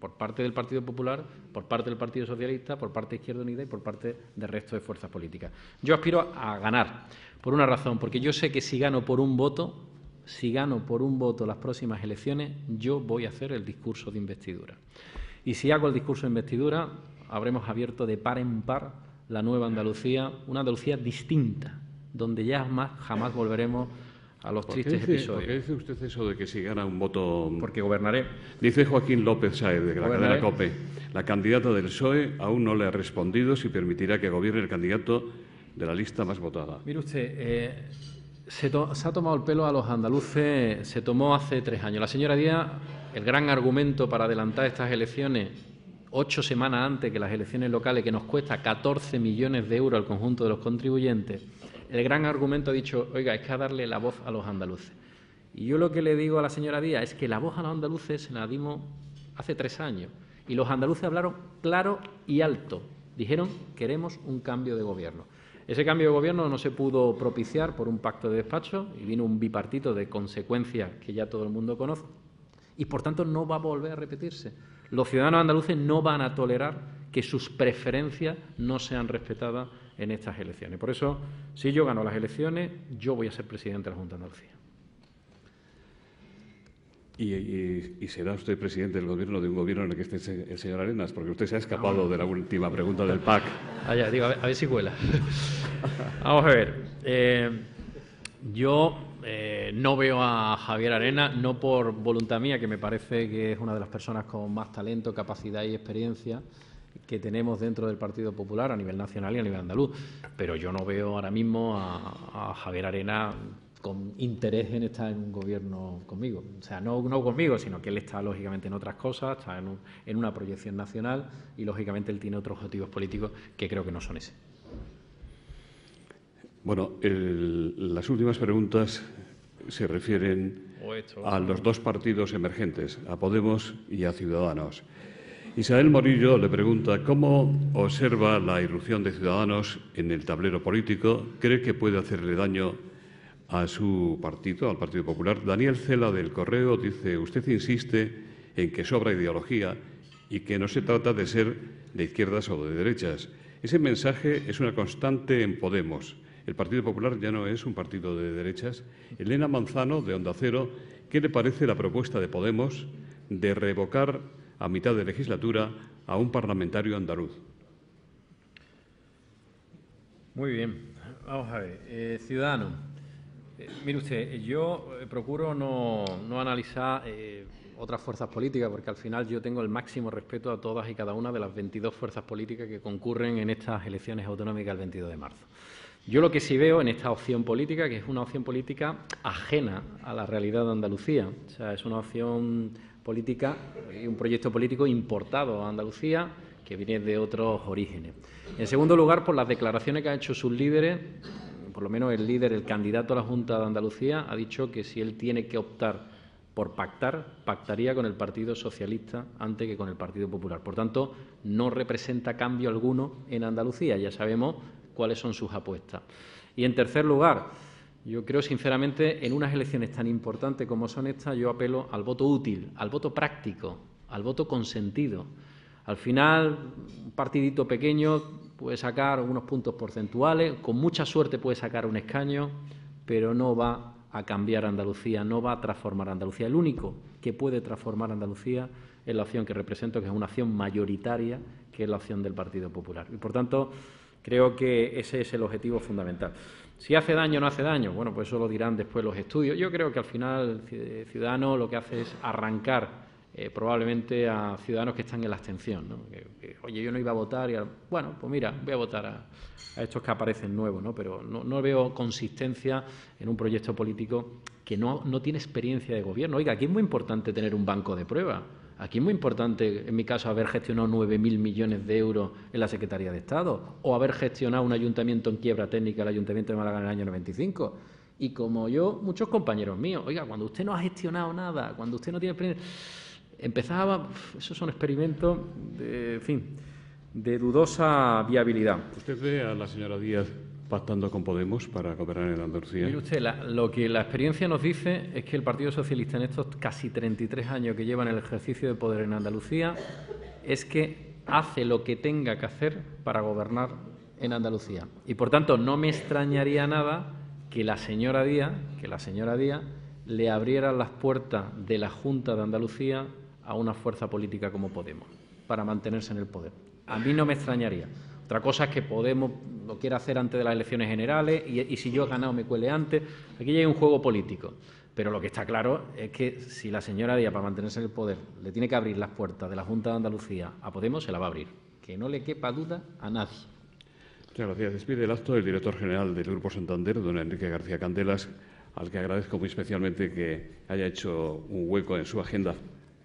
por parte del Partido Popular, por parte del Partido Socialista, por parte de Izquierda Unida y por parte del resto de fuerzas políticas. Yo aspiro a ganar, por una razón, porque yo sé que si gano por un voto, si gano por un voto las próximas elecciones, yo voy a hacer el discurso de investidura. Y si hago el discurso de investidura, habremos abierto de par en par la nueva Andalucía, una Andalucía distinta, donde ya jamás volveremos a los tristes episodios. ¿Por qué dice usted eso de que si gana un voto...? Porque gobernaré. Dice Joaquín López Saez, de la cadena COPE. La candidata del PSOE aún no le ha respondido si permitirá que gobierne el candidato de la lista más votada. Mire usted, eh, se, se, ha tomado el pelo a los andaluces, se tomó hace tres años. La señora Díaz, el gran argumento para adelantar estas elecciones ocho semanas antes que las elecciones locales, que nos cuesta 14 millones de euros al conjunto de los contribuyentes, el gran argumento ha dicho, oiga, es que a darle la voz a los andaluces. Y yo lo que le digo a la señora Díaz es que la voz a los andaluces se la dimos hace tres años. Y los andaluces hablaron claro y alto. Dijeron, queremos un cambio de gobierno. Ese cambio de gobierno no se pudo propiciar por un pacto de despacho y vino un bipartito de consecuencias que ya todo el mundo conoce. Y por tanto no va a volver a repetirse. Los ciudadanos andaluces no van a tolerar que sus preferencias no sean respetadas en estas elecciones. Por eso, si yo gano las elecciones, yo voy a ser presidente de la Junta de Andalucía. Y, será usted presidente del gobierno de un gobierno en el que esté el señor Arenas, porque usted se ha escapado de la última pregunta del PAC. Ah, a ver, a ver si cuela. Vamos a ver. Eh, yo eh, no veo a Javier Arena, no por voluntad mía, que me parece que es una de las personas con más talento, capacidad y experiencia que tenemos dentro del Partido Popular a nivel nacional y a nivel andaluz. Pero yo no veo ahora mismo a, Javier Arena con interés en estar en un gobierno conmigo. O sea, no, conmigo, sino que él está lógicamente en otras cosas, está en, una proyección nacional y lógicamente él tiene otros objetivos políticos que creo que no son ese. Bueno, las últimas preguntas se refieren a los dos partidos emergentes, a Podemos y a Ciudadanos. Isabel Morillo le pregunta cómo observa la irrupción de Ciudadanos en el tablero político, cree que puede hacerle daño a su partido, al Partido Popular. Daniel Cela del Correo dice, usted insiste en que sobra ideología y que no se trata de ser de izquierdas o de derechas. Ese mensaje es una constante en Podemos. El Partido Popular ya no es un partido de derechas. Elena Manzano, de Onda Cero, ¿qué le parece la propuesta de Podemos de revocar a mitad de legislatura a un parlamentario andaluz. Muy bien. Vamos a ver. Eh, ciudadano, eh, mire usted, eh, yo procuro no, analizar otras fuerzas políticas porque al final yo tengo el máximo respeto a todas y cada una de las 22 fuerzas políticas que concurren en estas elecciones autonómicas el 22 de marzo. Yo lo que sí veo en esta opción política, que es una opción política ajena a la realidad de Andalucía, o sea, es una opción política, eh, un proyecto político importado a Andalucía que viene de otros orígenes. En segundo lugar, por las declaraciones que han hecho sus líderes, por lo menos el líder, el candidato a la Junta de Andalucía, ha dicho que si él tiene que optar por pactar, pactaría con el Partido Socialista antes que con el Partido Popular. Por tanto, no representa cambio alguno en Andalucía. Ya sabemos cuáles son sus apuestas. Y en tercer lugar, yo creo, sinceramente, en unas elecciones tan importantes como son estas, yo apelo al voto útil, al voto práctico, al voto consentido. Al final, un partidito pequeño puede sacar unos puntos porcentuales, con mucha suerte puede sacar un escaño, pero no va a cambiar Andalucía, no va a transformar Andalucía. El único que puede transformar Andalucía es la opción que represento, que es una opción mayoritaria, que es la opción del Partido Popular. Y, por tanto, creo que ese es el objetivo fundamental. Si hace daño o no hace daño, bueno, pues eso lo dirán después los estudios. Yo creo que al final el ciudadano lo que hace es arrancar eh, probablemente a ciudadanos que están en la abstención. oye, yo no iba a votar y bueno, pues mira, voy a votar a, estos que aparecen nuevos, ¿no? pero no, veo consistencia en un proyecto político que no, no tiene experiencia de gobierno. Oiga, aquí es muy importante tener un banco de prueba. Aquí es muy importante, en mi caso, haber gestionado 9.000 millones de euros en la Secretaría de Estado o haber gestionado un ayuntamiento en quiebra técnica, el Ayuntamiento de Málaga en el año 95. Y como yo, muchos compañeros míos, oiga, cuando usted no ha gestionado nada, cuando usted no tiene Empezaba, esos son experimentos, de, en fin, de dudosa viabilidad. Usted ve a la señora Díaz pactando con Podemos para gobernar en Andalucía. Mire usted, lo que la experiencia nos dice es que el Partido Socialista en estos casi 33 años que lleva en el ejercicio de poder en Andalucía es que hace lo que tenga que hacer para gobernar en Andalucía. Y por tanto, no me extrañaría nada que la señora Díaz, que la señora Díaz le abriera las puertas de la Junta de Andalucía a una fuerza política como Podemos para mantenerse en el poder. A mí no me extrañaría. Otra cosa es que Podemos lo quiera hacer antes de las elecciones generales y, si yo he ganado me cuele antes. Aquí ya hay un juego político. Pero lo que está claro es que si la señora Díaz, para mantenerse en el poder, le tiene que abrir las puertas de la Junta de Andalucía a Podemos, se la va a abrir. Que no le quepa duda a nadie. Muchas gracias. Despide el acto el director general del Grupo Santander, don Enrique García Candelas, al que agradezco muy especialmente que haya hecho un hueco en su agenda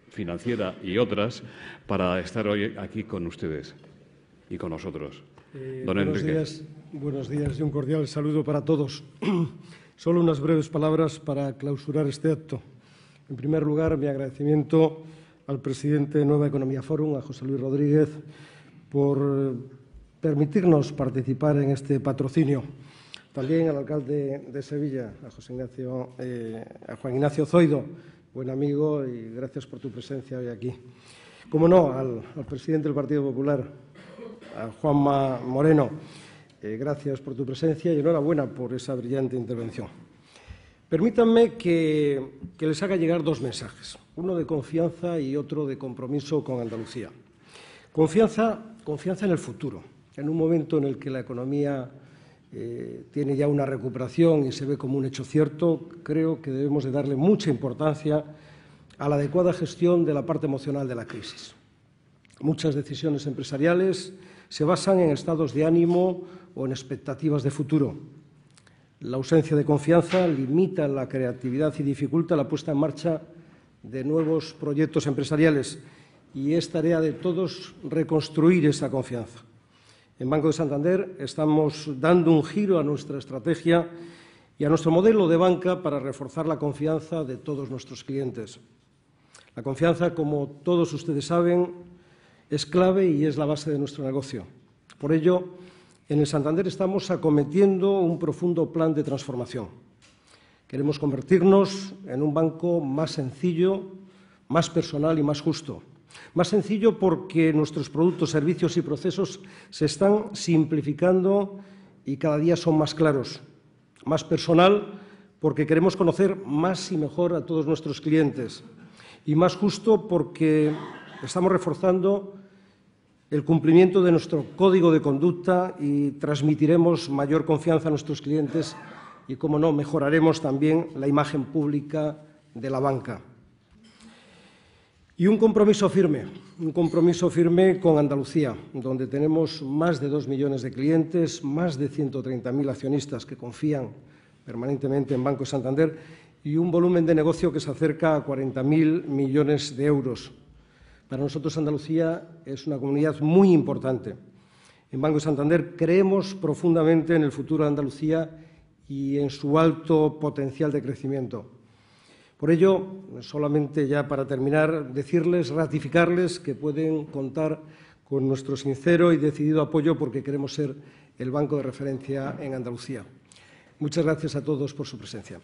financiera y otras para estar hoy aquí con ustedes y con nosotros. Eh, buenos Días, y un cordial saludo para todos. Solo unas breves palabras para clausurar este acto. En primer lugar, mi agradecimiento al presidente de Nueva Economía Forum, a José Luis Rodríguez, por eh, permitirnos participar en este patrocinio. También al alcalde de Sevilla, a, José Ignacio, eh, Juan Ignacio Zoido, buen amigo, y gracias por tu presencia hoy aquí. Como no, al presidente del Partido Popular, Juan Moreno. Eh, gracias por tu presencia y enhorabuena por esa brillante intervención. Permítanme que, les haga llegar dos mensajes, uno de confianza y otro de compromiso con Andalucía. Confianza, confianza en el futuro, en un momento en el que la economía eh, tiene ya una recuperación y se ve como un hecho cierto, creo que debemos de darle mucha importancia a la adecuada gestión de la parte emocional de la crisis. Muchas decisiones empresariales se basan en estados de ánimo o en expectativas de futuro. La ausencia de confianza limita la creatividad y dificulta la puesta en marcha de nuevos proyectos empresariales y es tarea de todos reconstruir esa confianza. En Banco de Santander estamos dando un giro a nuestra estrategia y a nuestro modelo de banca para reforzar la confianza de todos nuestros clientes. La confianza, como todos ustedes saben, es clave y es la base de nuestro negocio. Por ello, en el Santander estamos acometiendo un profundo plan de transformación. Queremos convertirnos en un banco más sencillo, más personal y más justo. Más sencillo porque nuestros productos, servicios y procesos se están simplificando y cada día son más claros. Más personal porque queremos conocer más y mejor a todos nuestros clientes. Y más justo porque estamos reforzando el cumplimiento de nuestro código de conducta y transmitiremos mayor confianza a nuestros clientes y, como no, mejoraremos también la imagen pública de la banca. Y un compromiso firme, un compromiso firme con Andalucía, donde tenemos más de dos millones de clientes, más de 130.000 accionistas que confían permanentemente en Banco Santander y un volumen de negocio que se acerca a 40.000 millones de euros. Para nosotros Andalucía es una comunidad muy importante. En Banco Santander creemos profundamente en el futuro de Andalucía y en su alto potencial de crecimiento. Por ello, solamente ya para terminar, decirles, ratificarles que pueden contar con nuestro sincero y decidido apoyo porque queremos ser el banco de referencia en Andalucía. Muchas gracias a todos por su presencia.